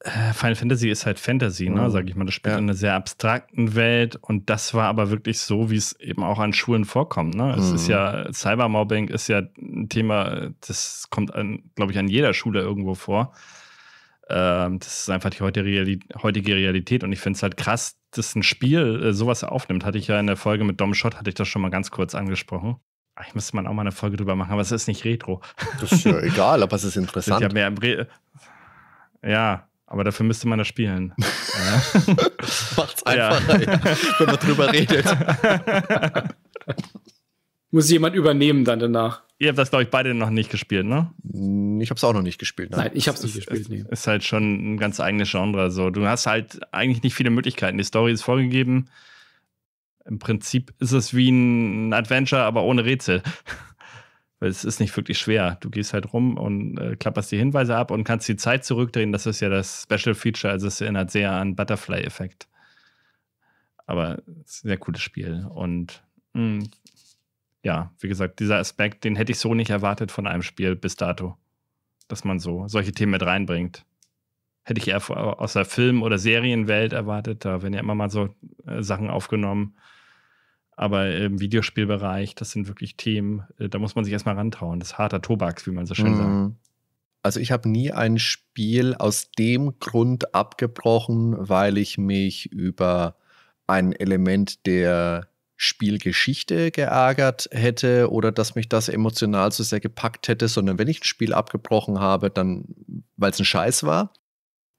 Äh, Final Fantasy ist halt Fantasy, ne, mhm. sag ich mal. Das spielt ja. in einer sehr abstrakten Welt und das war aber wirklich so, wie es eben auch an Schulen vorkommt. Ne? Es mhm. ist ja, Cybermobbing ist ja ein Thema, das kommt, glaube ich, an jeder Schule irgendwo vor. Ähm, das ist einfach die heutige Realität und ich finde es halt krass, dass ein Spiel äh, sowas aufnimmt. Hatte ich ja in der Folge mit Dom Shot, hatte ich das schon mal ganz kurz angesprochen. Ich müsste man auch mal eine Folge drüber machen, aber es ist nicht Retro. Das ist ja (laughs) egal, aber es ist interessant. Ja, mehr im Re ja, aber dafür müsste man das spielen. (laughs) ja. Macht's einfacher, ja. wenn man drüber redet. (laughs) Muss jemand übernehmen dann danach. Ihr habt das, glaube ich, beide noch nicht gespielt, ne? Ich habe es auch noch nicht gespielt. Nein, nein ich habe es nicht gespielt. Ist, ist, halt schon ein ganz eigenes Genre. So. Du hast halt eigentlich nicht viele Möglichkeiten. Die Story ist vorgegeben. Im Prinzip ist es wie ein Adventure, aber ohne Rätsel. (laughs) Weil es ist nicht wirklich schwer. Du gehst halt rum und äh, klapperst die Hinweise ab und kannst die Zeit zurückdrehen. Das ist ja das Special Feature. Also es erinnert sehr an Butterfly-Effekt. Aber es ist ein sehr cooles Spiel. Und mh, hm, ja, wie gesagt, dieser Aspekt, den hätte ich so nicht erwartet von einem Spiel bis dato. Dass man so solche Themen mit reinbringt hätte ich eher aus der Film- oder Serienwelt erwartet. Da werden ja immer mal so äh, Sachen aufgenommen. Aber im Videospielbereich, das sind wirklich Themen, äh, da muss man sich erstmal rantrauen. Das ist harter Tobaks, wie man so schön mhm. sagt. Also ich habe nie ein Spiel aus dem Grund abgebrochen, weil ich mich über ein Element der Spielgeschichte geärgert hätte oder dass mich das emotional so sehr gepackt hätte, sondern wenn ich ein Spiel abgebrochen habe, dann weil es ein Scheiß war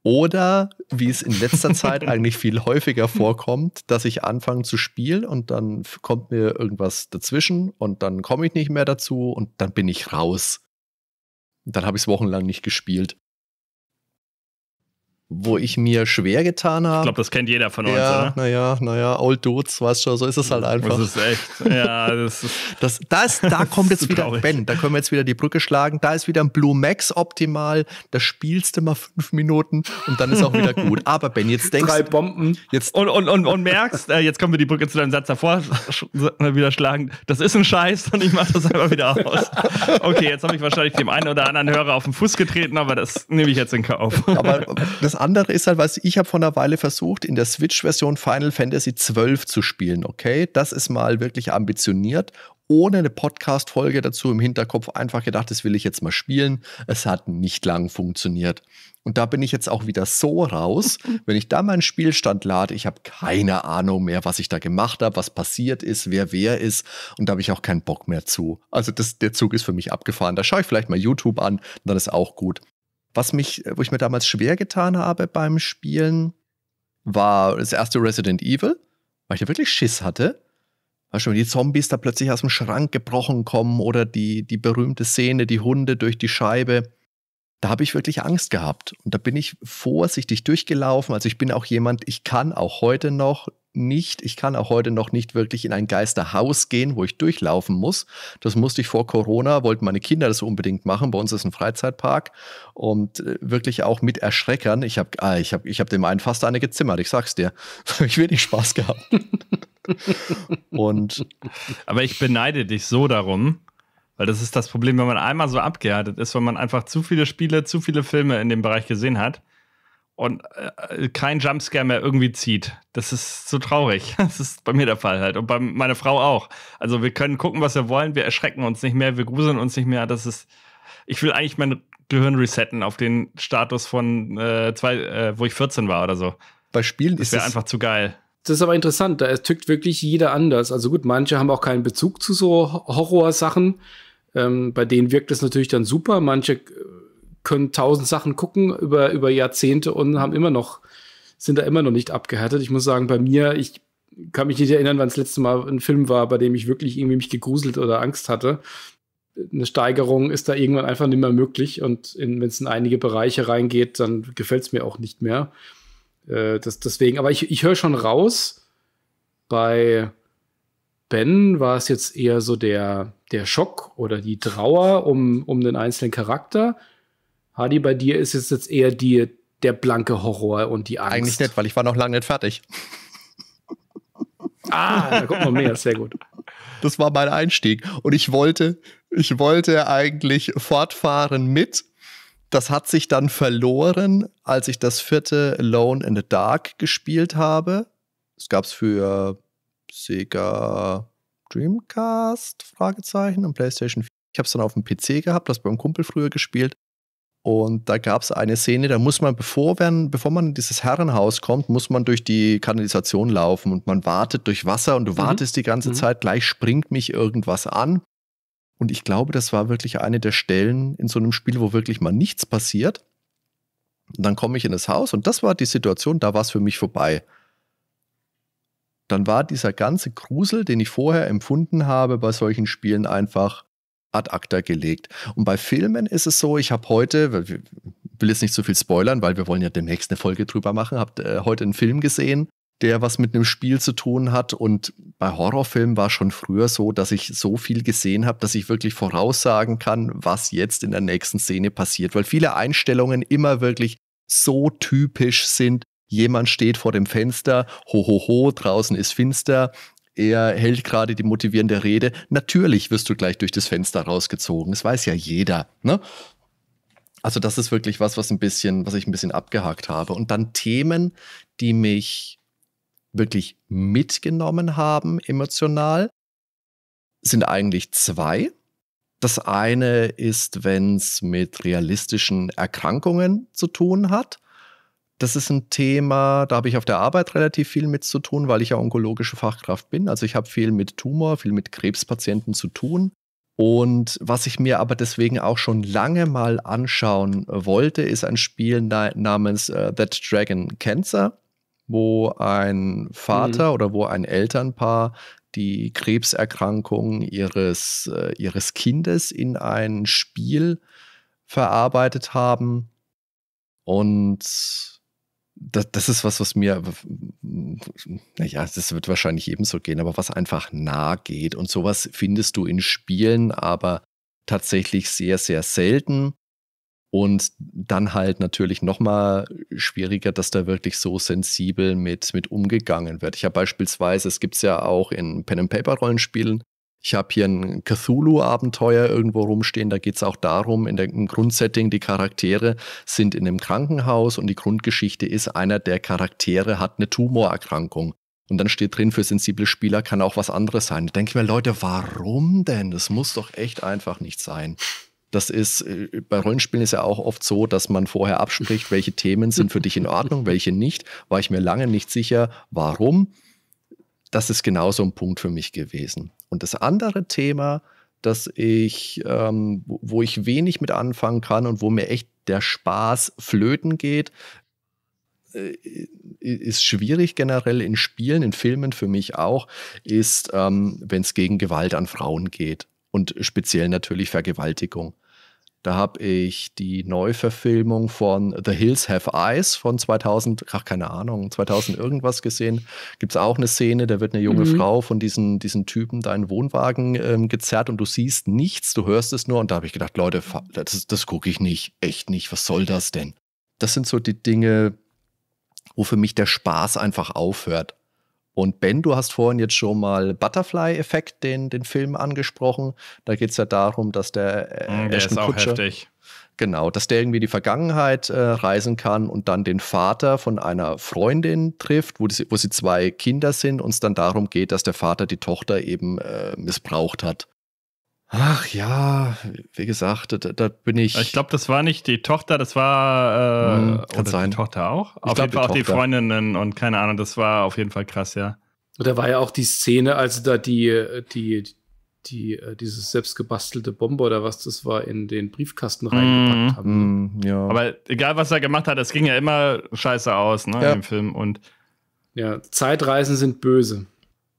oder wie es in letzter (laughs) Zeit eigentlich viel häufiger vorkommt, dass ich anfange zu spielen und dann kommt mir irgendwas dazwischen und dann komme ich nicht mehr dazu und dann bin ich raus. Dann habe ich es wochenlang nicht gespielt wo ich mir schwer getan habe. Ich glaube, das kennt jeder von ja, uns, oder? Naja, naja, Old Dudes, weißt du, so ist es halt einfach. Das ist echt, ja. Das, ist das, (laughs) das, da (laughs) kommt jetzt wieder, traurig. Ben, da können wir jetzt wieder die Brücke schlagen. Da ist wieder ein Blue Max optimal. Da spielst du mal fünf Minuten und dann ist auch wieder gut. (laughs) Aber Ben, jetzt denkst du. Drei Bomben. Jetzt und, und, und, und merkst, äh, jetzt können wir die Brücke zu deinem Satz davor äh, wieder schlagen. Das ist ein Scheiß und ich mache das einfach wieder aus. Okay, jetzt habe ich wahrscheinlich dem einen oder anderen Hörer auf den Fuß getreten, aber das nehme ich jetzt in Kauf. Aber das andere ist halt, was ich habe vor einer Weile versucht, in der Switch-Version Final Fantasy XII zu spielen. Okay, das ist mal wirklich ambitioniert. Ohne eine Podcast-Folge dazu im Hinterkopf einfach gedacht, das will ich jetzt mal spielen. Es hat nicht lang funktioniert. Und da bin ich jetzt auch wieder so raus, (laughs) wenn ich da meinen Spielstand lade, ich habe keine Ahnung mehr, was ich da gemacht habe, was passiert ist, wer wer ist. Und da habe ich auch keinen Bock mehr zu. Also das, der Zug ist für mich abgefahren. Da schaue ich vielleicht mal YouTube an, dann ist auch gut. Was mich, äh, wo ich mir damals schwer getan habe beim Spielen, war das erste Resident Evil, weil ich da wirklich Schiss hatte. Weißt du, wenn die Zombies da plötzlich aus dem Schrank gebrochen kommen oder die, die berühmte Szene, die Hunde durch die Scheibe, da habe ich wirklich Angst gehabt. Und da bin ich vorsichtig durchgelaufen. Also ich bin auch jemand, ich kann auch heute noch nicht, ich kann auch heute noch nicht wirklich in ein Geisterhaus gehen, wo ich durchlaufen muss. Das musste ich vor Corona, wollten meine Kinder das unbedingt machen. Bei uns ist ein Freizeitpark und äh, wirklich auch mit Erschreckern. Ich habe ah, ich hab, ich hab dem einen fast eine gezimmert, ich sag's dir. (laughs) ich wenig Spaß gehabt. und Aber ich beneide dich so darum, weil das ist das Problem, wenn man einmal so abgehärtet ist, weil man einfach zu viele Spiele, zu viele Filme in dem Bereich gesehen hat und äh, kein Jumpscare mehr irgendwie zieht. Das ist so traurig. (laughs) Das ist bei mir der Fall halt und bei meiner Frau auch. Also wir können gucken, was wir wollen, wir erschrecken uns nicht mehr, wir gruseln uns nicht mehr. Das ist, ich will eigentlich mein Gehirn resetten auf den Status von äh, zwei, äh, wo ich 14 war oder so. Bei Spielen das ist das einfach zu geil. Das ist aber interessant, da tückt wirklich jeder anders. Also gut, manche haben auch keinen Bezug zu so Horrorsachen. Ähm, bei denen wirkt das natürlich dann super. Manche äh, können tausend Sachen gucken über, über Jahrzehnte und haben immer noch, sind da immer noch nicht abgehärtet. Ich muss sagen, bei mir, ich kann mich nicht erinnern, wann das letzte Mal ein Film war, bei dem ich wirklich irgendwie mich gegruselt oder Angst hatte. Eine Steigerung ist da irgendwann einfach nicht mehr möglich und wenn es in einige Bereiche reingeht, dann gefällt es mir auch nicht mehr. Äh, das, deswegen, aber ich, ich höre schon raus, bei Ben war es jetzt eher so der, der Schock oder die Trauer um, um den einzelnen Charakter. Hardy, bei dir ist es jetzt eher die, der blanke Horror und die Angst. Eigentlich nicht, weil ich war noch lange nicht fertig. (laughs) ah, da kommt noch mehr, sehr gut. Das war mein Einstieg. Und ich wollte, ich wollte eigentlich fortfahren mit. Das hat sich dann verloren, als ich das vierte Alone in the Dark gespielt habe. Es gab es für Sega Dreamcast? Fragezeichen und PlayStation 4. Ich habe es dann auf dem PC gehabt, das beim Kumpel früher gespielt. Und da gab es eine Szene, da muss man, bevor, man, bevor man in dieses Herrenhaus kommt, muss man durch die Kanalisation laufen und man wartet durch Wasser und du mhm. wartest die ganze mhm. Zeit, gleich springt mich irgendwas an. Und ich glaube, das war wirklich eine der Stellen in so einem Spiel, wo wirklich mal nichts passiert. Und dann komme ich in das Haus und das war die Situation, da war es für mich vorbei. Dann war dieser ganze Grusel, den ich vorher empfunden habe bei solchen Spielen, einfach ad acta gelegt. Und bei Filmen ist es so, ich habe heute, will jetzt nicht zu so viel spoilern, weil wir wollen ja demnächst eine Folge drüber machen, habe äh, heute einen Film gesehen, der was mit einem Spiel zu tun hat. Und bei Horrorfilmen war schon früher so, dass ich so viel gesehen habe, dass ich wirklich voraussagen kann, was jetzt in der nächsten Szene passiert, weil viele Einstellungen immer wirklich so typisch sind. Jemand steht vor dem Fenster, hohoho, ho, ho, draußen ist finster, er hält gerade die motivierende Rede. Natürlich wirst du gleich durch das Fenster rausgezogen. Das weiß ja jeder. Ne? Also das ist wirklich was, was ein bisschen, was ich ein bisschen abgehakt habe. Und dann Themen, die mich wirklich mitgenommen haben emotional, sind eigentlich zwei. Das eine ist, wenn es mit realistischen Erkrankungen zu tun hat. Das ist ein Thema, da habe ich auf der Arbeit relativ viel mit zu tun, weil ich ja onkologische Fachkraft bin. Also ich habe viel mit Tumor, viel mit Krebspatienten zu tun. Und was ich mir aber deswegen auch schon lange mal anschauen wollte, ist ein Spiel namens uh, That Dragon Cancer, wo ein Vater mhm. oder wo ein Elternpaar die Krebserkrankung ihres, äh, ihres Kindes in ein Spiel verarbeitet haben. Und das, das ist was, was mir, naja, das wird wahrscheinlich ebenso gehen, aber was einfach nahe geht. Und sowas findest du in Spielen, aber tatsächlich sehr, sehr selten. Und dann halt natürlich nochmal schwieriger, dass da wirklich so sensibel mit, mit umgegangen wird. Ich habe beispielsweise, es gibt es ja auch in Pen-and-Paper-Rollenspielen, ich habe hier ein Cthulhu-Abenteuer irgendwo rumstehen. Da geht es auch darum, in der, im Grundsetting, die Charaktere sind in einem Krankenhaus und die Grundgeschichte ist, einer der Charaktere hat eine Tumorerkrankung. Und dann steht drin, für sensible Spieler kann auch was anderes sein. Da denke ich mir, Leute, warum denn? Das muss doch echt einfach nicht sein. Das ist, äh, bei Rollenspielen ist ja auch oft so, dass man vorher abspricht, welche Themen sind für dich in Ordnung, welche nicht. War ich mir lange nicht sicher, warum. Das ist genau so ein Punkt für mich gewesen. Und das andere Thema, das ich, ähm, wo ich wenig mit anfangen kann und wo mir echt der Spaß flöten geht, äh, ist schwierig generell in Spielen, in Filmen für mich auch, ist, ähm, wenn es gegen Gewalt an Frauen geht und speziell natürlich Vergewaltigung. Da habe ich die Neuverfilmung von The Hills Have Eyes von 2000, ach keine Ahnung, 2000 irgendwas gesehen. Gibt es auch eine Szene, da wird eine junge mhm. Frau von diesen, diesen Typen deinen Wohnwagen ähm, gezerrt und du siehst nichts, du hörst es nur. Und da habe ich gedacht, Leute, das, das gucke ich nicht, echt nicht, was soll das denn? Das sind so die Dinge, wo für mich der Spaß einfach aufhört. Und Ben, du hast vorhin jetzt schon mal Butterfly-Effekt, den, den Film angesprochen. Da geht es ja darum, dass der, äh, der Ashton ist auch Kutscher, heftig. Genau, dass der irgendwie die Vergangenheit äh, reisen kann und dann den Vater von einer Freundin trifft, wo, die, wo sie zwei Kinder sind und es dann darum geht, dass der Vater die Tochter eben äh, missbraucht hat. Ach ja, wie gesagt, da, da bin ich. Ich glaube, das war nicht die Tochter, das war äh, hm, kann sein. die Tochter auch. Ich auf jeden Fall auch die Freundinnen und keine Ahnung, das war auf jeden Fall krass, ja. Und da war ja auch die Szene, als da die, die, die, äh, dieses selbstgebastelte Bombe oder was das war, in den Briefkasten mhm. reingepackt mm, haben. Mm, ja. Aber egal, was er gemacht hat, das ging ja immer scheiße aus, ne, ja. im Film. Und ja, Zeitreisen sind böse.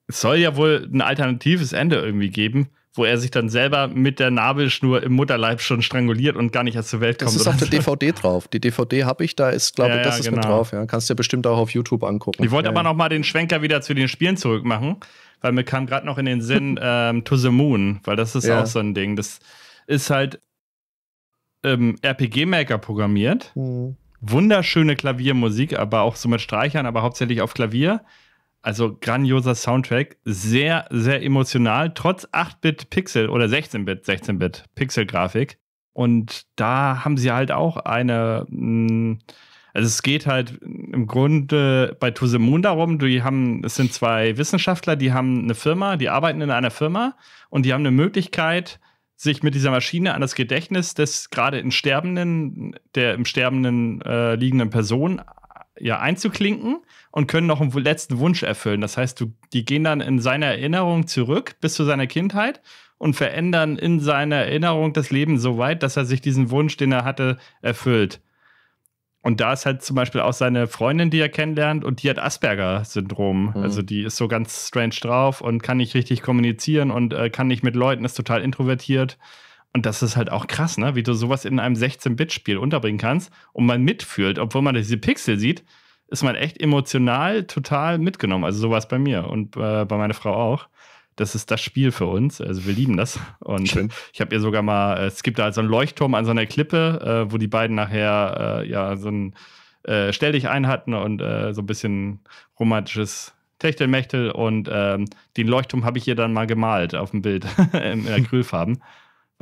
Es soll ja wohl ein alternatives Ende irgendwie geben wo er sich dann selber mit der Nabelschnur im Mutterleib schon stranguliert und gar nicht erst zur Welt kommt. Das ist auf der DVD drauf. Die DVD habe ich, da ist, glaube ich, ja, ja, das ist genau. mit drauf. Ja. Kannst du ja bestimmt auch auf YouTube angucken. Ich wollte ja, aber ja. nochmal den Schwenker wieder zu den Spielen zurückmachen, weil mir kam gerade noch in den Sinn (laughs) ähm, To the Moon, weil das ist auch so ein Ding. Das ist halt ähm, RPG-Maker programmiert. Mhm. Wunderschöne Klaviermusik, aber auch so mit Streichern, aber hauptsächlich auf Klavier. Also grandioser Soundtrack, sehr, sehr emotional, trotz 8-Bit-Pixel oder 16-Bit, 16-Bit Pixel-Grafik. Und da haben sie halt auch eine, mm, also es geht halt im Grunde bei To the Moon darum, die haben, es sind zwei Wissenschaftler, die haben eine Firma, die arbeiten in einer Firma und die haben eine Möglichkeit, sich mit dieser Maschine an das Gedächtnis des gerade in sterbenden, der im sterbenden äh, liegenden Person ja, einzuklinken und können noch einen letzten Wunsch erfüllen. Das heißt, du, die gehen dann in seine Erinnerung zurück bis zu seiner Kindheit und verändern in seiner Erinnerung das Leben so weit, dass er sich diesen Wunsch, den er hatte, erfüllt. Und da ist halt zum Beispiel auch seine Freundin, die er kennenlernt, und die hat Asperger-Syndrom. Mhm. Also die ist so ganz strange drauf und kann nicht richtig kommunizieren und äh, kann nicht mit Leuten, ist total introvertiert. Und das ist halt auch krass, ne? wie du sowas in einem 16-Bit-Spiel unterbringen kannst und man mitfühlt, obwohl man diese Pixel sieht, ist man echt emotional total mitgenommen. Also sowas bei mir und äh, bei meiner Frau auch. Das ist das Spiel für uns. Also wir lieben das. Und Schön. ich habe ihr sogar mal, äh, es gibt da halt so einen Leuchtturm an so einer Klippe, äh, wo die beiden nachher äh, ja so ein äh, Stell dich ein hatten und äh, so ein bisschen romantisches Techtelmechtel und ähm, den Leuchtturm habe ich ihr dann mal gemalt auf dem Bild (laughs) in Acrylfarben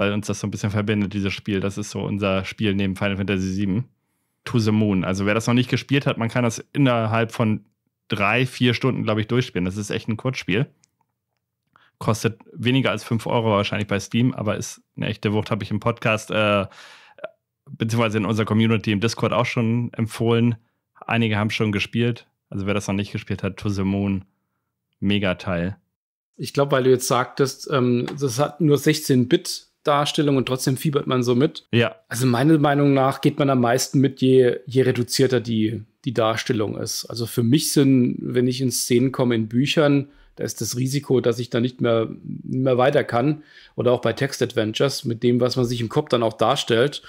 weil uns das so ein bisschen verbindet, dieses Spiel. Das ist so unser Spiel neben Final Fantasy VII. To the Moon. Also wer das noch nicht gespielt hat, man kann das innerhalb von drei, vier Stunden, glaube ich, durchspielen. Das ist echt ein Kurzspiel. Kostet weniger als fünf Euro wahrscheinlich bei Steam, aber ist eine echte Wucht, habe ich im Podcast, äh, beziehungsweise in unserer Community im Discord auch schon empfohlen. Einige haben schon gespielt. Also wer das noch nicht gespielt hat, To the Moon, mega Teil. Ich glaube, weil du jetzt sagtest, ähm, das hat nur 16 Bit Darstellung und trotzdem fiebert man so mit. Ja. Also meiner Meinung nach geht man am meisten mit, je, je reduzierter die, die Darstellung ist. Also für mich sind, wenn ich in Szenen komme in Büchern, da ist das Risiko, dass ich da nicht mehr, nicht mehr weiter kann. Oder auch bei Text-Adventures, mit dem, was man sich im Kopf dann auch darstellt,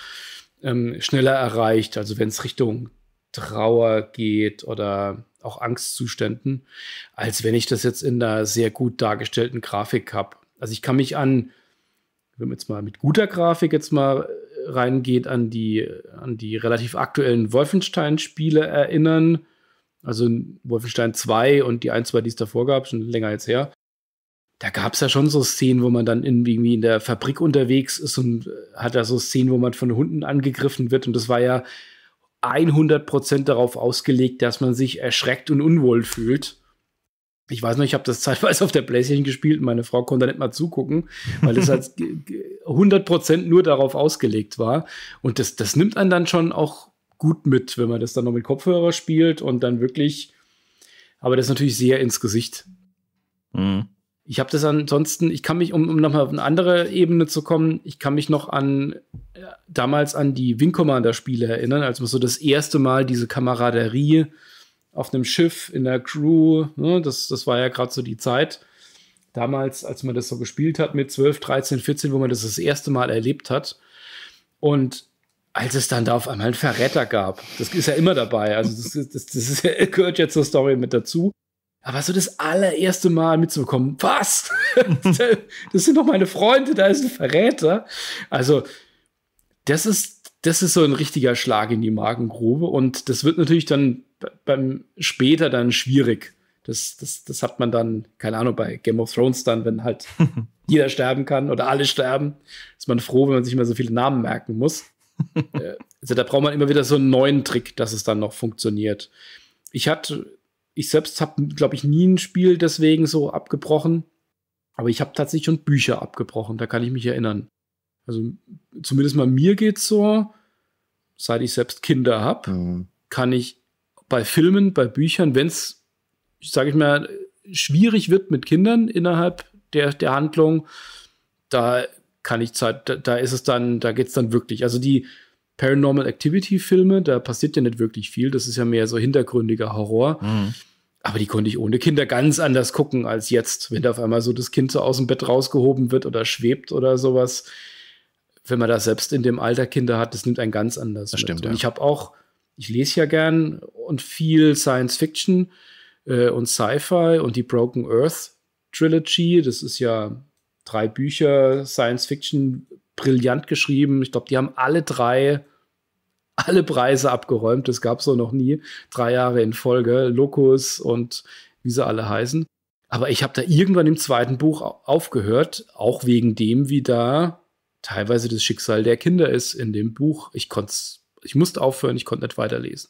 ähm, schneller erreicht. Also wenn es Richtung Trauer geht oder auch Angstzuständen, als wenn ich das jetzt in einer sehr gut dargestellten Grafik habe. Also ich kann mich an wenn man jetzt mal mit guter Grafik jetzt mal äh, reingeht, an die, an die relativ aktuellen Wolfenstein-Spiele erinnern. Also Wolfenstein 2 und die 1, 2, die es davor gab, schon länger jetzt her. Da gab es ja schon so Szenen, wo man dann irgendwie in der Fabrik unterwegs ist und äh, hat da so Szenen, wo man von Hunden angegriffen wird. Und das war ja 100% darauf ausgelegt, dass man sich erschreckt und unwohl fühlt ich weiß noch, ich habe das (laughs) zeitweise auf der Playstation gespielt und meine Frau konnte nicht mal zugucken, weil es halt 100% (laughs) nur darauf ausgelegt war. Und das, das nimmt einen dann schon auch gut mit, wenn man das dann noch mit Kopfhörer spielt und dann wirklich, aber das ist natürlich sehr ins Gesicht. Mhm. Ich habe das ansonsten, ich kann mich, um, um nochmal auf eine andere Ebene zu kommen, ich kann mich noch an äh, damals an die Wing Commander-Spiele erinnern, als man so das erste Mal diese Kameraderie auf einem Schiff, in der Crew. Ne? Das, das war ja gerade so die Zeit damals, als man das so gespielt hat mit 12, 13, 14, wo man das das erste Mal erlebt hat. Und als es dann da auf einmal einen Verräter gab, das ist ja immer dabei, also das, das, das ist, (laughs) gehört jetzt zur Story mit dazu. Aber so das allererste Mal mitzubekommen, was? (laughs) das sind doch meine Freunde, da ist ein Verräter. Also, das ist das ist so ein richtiger Schlag in die Magengrube und das wird natürlich dann beim später dann schwierig. Das, das, das hat man dann, keine Ahnung, bei Game of Thrones dann, wenn halt (laughs) jeder sterben kann oder alle sterben, ist man froh, wenn man sich immer so viele Namen merken muss. (laughs) Äh, also da braucht man immer wieder so einen neuen Trick, dass es dann noch funktioniert. Ich hatte, ich selbst habe, glaube ich, nie ein Spiel deswegen so abgebrochen, aber ich habe tatsächlich schon Bücher abgebrochen, da kann ich mich erinnern. Also zumindest mal mir geht es so, seit ich selbst Kinder habe, mhm. kann ich bei Filmen, bei Büchern, wenn es, sage ich mal, schwierig wird mit Kindern innerhalb der, der Handlung, da kann ich Zeit, da, da ist es dann, da geht es dann wirklich. Also die Paranormal Activity Filme, da passiert ja nicht wirklich viel, das ist ja mehr so hintergründiger Horror. Mhm. Aber die konnte ich ohne Kinder ganz anders gucken als jetzt, wenn da auf einmal so das Kind so aus dem Bett rausgehoben wird oder schwebt oder sowas wenn man da selbst in dem Alter Kinder hat, das nimmt ein ganz anders. Das stimmt. Und ja. ich habe auch, ich lese ja gern und viel Science Fiction äh, und Sci-Fi und die Broken Earth Trilogy. Das ist ja drei Bücher Science Fiction brillant geschrieben. Ich glaube, die haben alle drei alle Preise abgeräumt. Das gab es so noch nie. Drei Jahre in Folge. Locus und wie sie alle heißen. Aber ich habe da irgendwann im zweiten Buch aufgehört, auch wegen dem, wie da teilweise das Schicksal der Kinder ist in dem Buch. Ich konnte ich musste aufhören, ich konnte nicht weiterlesen.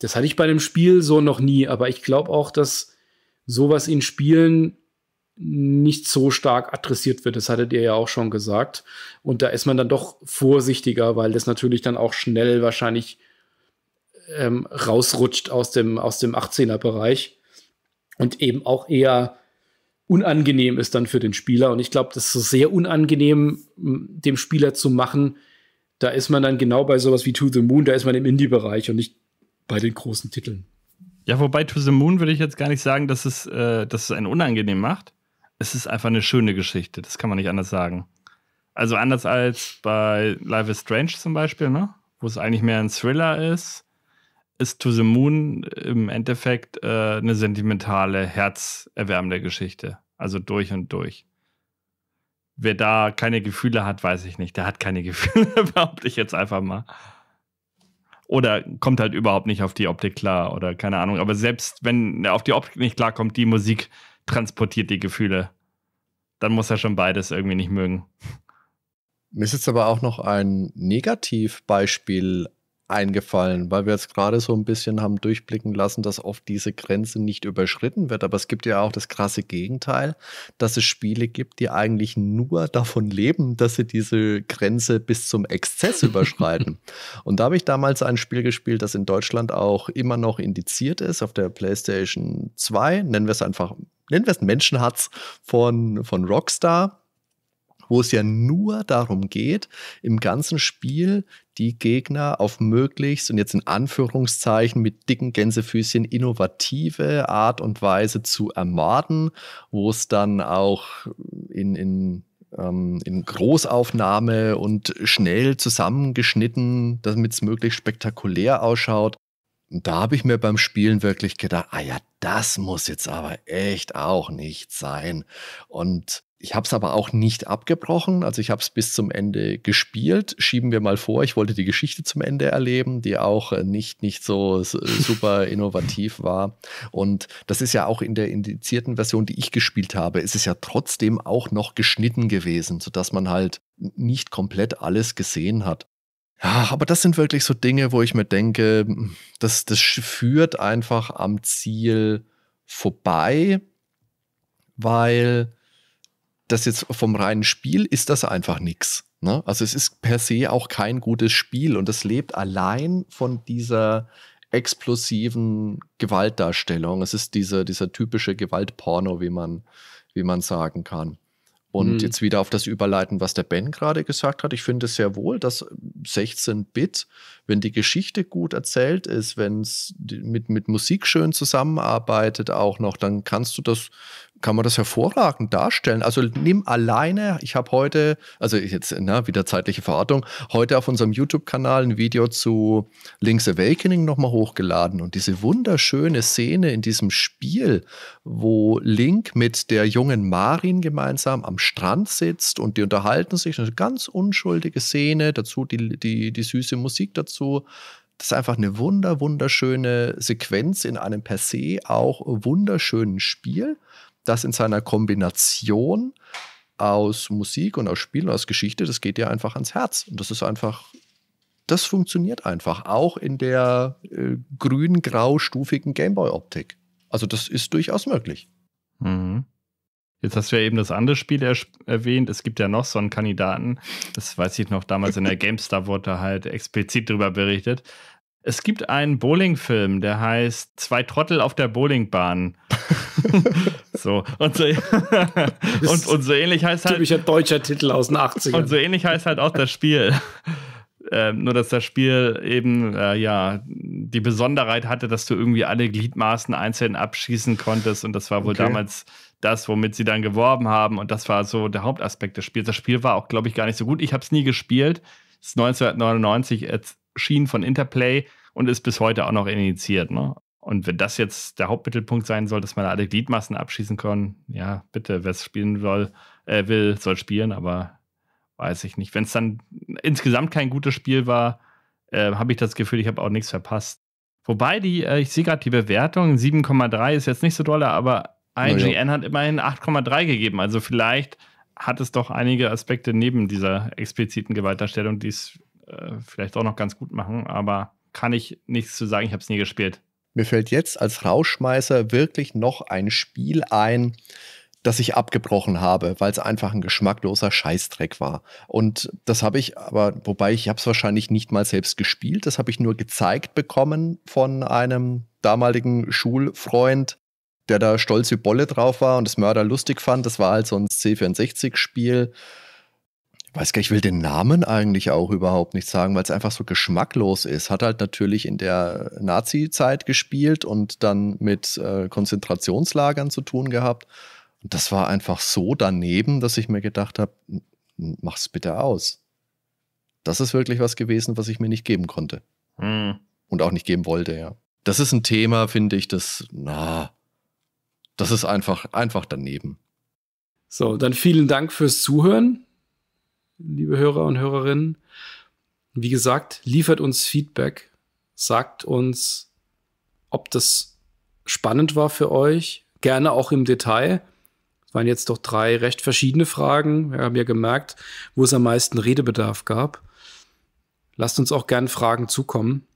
Das hatte ich bei dem Spiel so noch nie, aber ich glaube auch, dass sowas in Spielen nicht so stark adressiert wird. Das hattet ihr ja auch schon gesagt. Und da ist man dann doch vorsichtiger, weil das natürlich dann auch schnell wahrscheinlich ähm, rausrutscht aus dem, aus dem 18er-Bereich und eben auch eher unangenehm ist dann für den Spieler. Und ich glaube, das ist sehr unangenehm, dem Spieler zu machen. Da ist man dann genau bei sowas wie To the Moon, da ist man im Indie-Bereich und nicht bei den großen Titeln. Ja, wobei To the Moon würde ich jetzt gar nicht sagen, dass es, äh, dass es einen unangenehm macht. Es ist einfach eine schöne Geschichte, das kann man nicht anders sagen. Also anders als bei Life is Strange zum Beispiel, ne? wo es eigentlich mehr ein Thriller ist ist To the Moon im Endeffekt äh, eine sentimentale, herzerwärmende Geschichte. Also durch und durch. Wer da keine Gefühle hat, weiß ich nicht. Der hat keine (laughs) Gefühle, behaupte ich jetzt einfach mal. Oder kommt halt überhaupt nicht auf die Optik klar oder keine Ahnung. Aber selbst wenn er auf die Optik nicht klarkommt, die Musik transportiert die Gefühle. Dann muss er schon beides irgendwie nicht mögen. Mir ist jetzt aber auch noch ein Negativbeispiel eingefallen, weil wir jetzt gerade so ein bisschen haben durchblicken lassen, dass oft diese Grenze nicht überschritten wird. Aber es gibt ja auch das krasse Gegenteil, dass es Spiele gibt, die eigentlich nur (laughs) davon leben, dass sie diese Grenze bis zum Exzess überschreiten. (laughs) Und da habe ich damals ein Spiel gespielt, das in Deutschland auch immer noch indiziert ist, auf der PlayStation 2, nennen wir es einfach, nennen wir es Menschenhatz von, von Rockstar wo es ja nur darum geht, im ganzen Spiel die Gegner auf möglichst und jetzt in Anführungszeichen mit dicken Gänsefüßchen innovative Art und Weise zu ermorden, wo es dann auch in, in ähm, in Großaufnahme und schnell zusammengeschnitten, damit es möglichst spektakulär ausschaut. Und da habe ich mir beim Spielen wirklich gedacht, ah ja, das muss jetzt aber echt auch nicht sein. Und ich habe es aber auch nicht abgebrochen. Also ich habe es bis zum Ende gespielt. Schieben wir mal vor, ich wollte die Geschichte zum Ende erleben, die auch äh, nicht, nicht so äh, (laughs) super innovativ war. Und das ist ja auch in der indizierten Version, die ich gespielt habe, ist es ja trotzdem auch noch geschnitten gewesen, sodass man halt nicht komplett alles gesehen hat. Ja, aber das sind wirklich so Dinge, wo ich mir denke, das, das führt einfach am Ziel vorbei, weil das jetzt vom reinen Spiel ist das einfach nichts. Ne? Also es ist per se auch kein gutes Spiel und es lebt allein von dieser explosiven Gewaltdarstellung. Es ist diese, dieser typische Gewaltporno, wie man, wie man sagen kann. Und mhm. jetzt wieder auf das Überleiten, was der Ben gerade gesagt hat. Ich finde es sehr wohl, dass 16-Bit, wenn die Geschichte gut erzählt ist, wenn es mit, mit Musik schön zusammenarbeitet, auch noch, dann kannst du das kann man das hervorragend darstellen. Also nimm alleine, ich habe heute, also jetzt na, wieder zeitliche Verortung, heute auf unserem YouTube-Kanal ein Video zu Link's Awakening nochmal hochgeladen und diese wunderschöne Szene in diesem Spiel, wo Link mit der jungen Marin gemeinsam am Strand sitzt und die unterhalten sich, eine ganz unschuldige Szene, dazu die, die, die süße Musik dazu. Das ist einfach eine wunder, wunderschöne Sequenz in einem per se auch wunderschönen Spiel das in seiner Kombination aus Musik und aus Spiel und aus Geschichte, das geht dir einfach ans Herz. Und das ist einfach, das funktioniert einfach, auch in der äh, grün-grau-stufigen Gameboy-Optik. Also das ist durchaus möglich. Mhm. Jetzt hast du ja eben das andere Spiel er erwähnt. Es gibt ja noch so einen Kandidaten. Das weiß ich noch, damals in der (laughs) GameStar wurde halt explizit darüber berichtet. Es gibt einen Bowling-Film, der heißt Zwei Trottel auf der Bowlingbahn. (laughs) so. Und so, (laughs) und, und so ähnlich heißt halt. Typischer deutscher Titel aus den 80ern. Und so ähnlich heißt halt auch das Spiel. (laughs) Ähm, nur dass das Spiel eben äh, ja die Besonderheit hatte, dass du irgendwie alle Gliedmaßen einzeln abschießen konntest und das war wohl okay. damals das, womit sie dann geworben haben und das war so der Hauptaspekt des Spiels. Das Spiel war auch, glaube ich, gar nicht so gut. Ich habe es nie gespielt. Es ist 1999 schien von Interplay und ist bis heute auch noch initiiert. Ne? Und wenn das jetzt der Hauptmittelpunkt sein soll, dass man alle Gliedmassen abschießen kann, ja, bitte, wer es spielen soll, äh, will, soll spielen, aber weiß ich nicht. Wenn es dann insgesamt kein gutes Spiel war, äh, habe ich das Gefühl, ich habe auch nichts verpasst. Wobei die, äh, ich sehe gerade die Bewertung, 7,3 ist jetzt nicht so doll, aber IGN ja. hat immerhin 8,3 gegeben. Also vielleicht hat es doch einige Aspekte neben dieser expliziten Gewalterstellung, die es äh, vielleicht auch noch ganz gut machen, aber kann ich nichts zu sagen, ich habe es nie gespielt. Mir fällt jetzt als Rauschmeißer wirklich noch ein Spiel ein, das ich abgebrochen habe, weil es einfach ein geschmackloser Scheißdreck war. Und das habe ich, aber wobei ich habe es wahrscheinlich nicht mal selbst gespielt, das habe ich nur gezeigt bekommen von einem damaligen Schulfreund, der da stolze Bolle drauf war und das Mörder lustig fand. Das war halt so ein C64-Spiel, weiß gar nicht, ich will den Namen eigentlich auch überhaupt nicht sagen, weil es einfach so geschmacklos ist. Hat halt natürlich in der Nazi-Zeit gespielt und dann mit äh, Konzentrationslagern zu tun gehabt. Und das war einfach so daneben, dass ich mir gedacht habe, mach's bitte aus. Das ist wirklich was gewesen, was ich mir nicht geben konnte. Hm. Und auch nicht geben wollte, ja. Das ist ein Thema, finde ich, das, na, das ist einfach, einfach daneben. So, dann vielen Dank fürs Zuhören liebe Hörer und Hörerinnen. Wie gesagt, liefert uns Feedback, sagt uns, ob das spannend war für euch, gerne auch im Detail. Es waren jetzt doch drei recht verschiedene Fragen. Wir haben ja gemerkt, wo es am meisten Redebedarf gab. Lasst uns auch gerne Fragen zukommen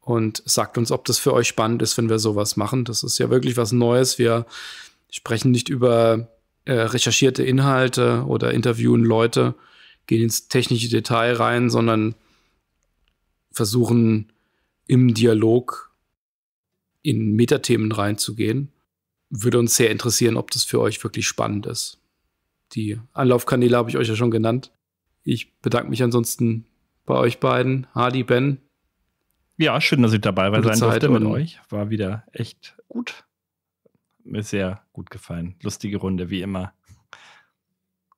und sagt uns, ob das für euch spannend ist, wenn wir sowas machen. Das ist ja wirklich was Neues. Wir sprechen nicht über äh, recherchierte Inhalte oder interviewen Leute, gehen ins technische Detail rein, sondern versuchen im Dialog in Metathemen reinzugehen. Würde uns sehr interessieren, ob das für euch wirklich spannend ist. Die Anlaufkanäle habe ich euch ja schon genannt. Ich bedanke mich ansonsten bei euch beiden, Hardy, Ben. Ja, schön, dass ich dabei war, sein Zeit durfte mit euch. War wieder echt gut. Mir sehr gut gefallen. Lustige Runde, wie immer.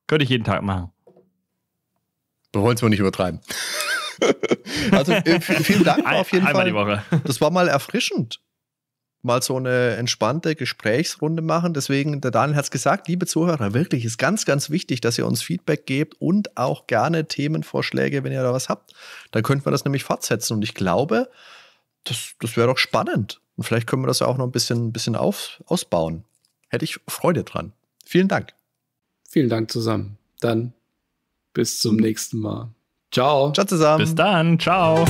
Könnte ich jeden Tag machen. Wir wollen es mal nicht übertreiben. (laughs) also äh, vielen Dank auf jeden Einmal Fall. (laughs) Das war mal erfrischend. Mal so eine entspannte Gesprächsrunde machen. Deswegen, der Daniel hat es gesagt, liebe Zuhörer, wirklich ist ganz, ganz wichtig, dass ihr uns Feedback gebt und auch gerne Themenvorschläge, wenn ihr da was habt. Dann könnten wir das nämlich fortsetzen. Und ich glaube, das, das wäre doch spannend. Und vielleicht können wir das ja auch noch ein bisschen, bisschen auf, ausbauen. Hätte ich Freude dran. Vielen Dank. Vielen Dank zusammen. Dann bis zum nächsten Mal. Ciao. Ciao zusammen. Bis dann. Ciao.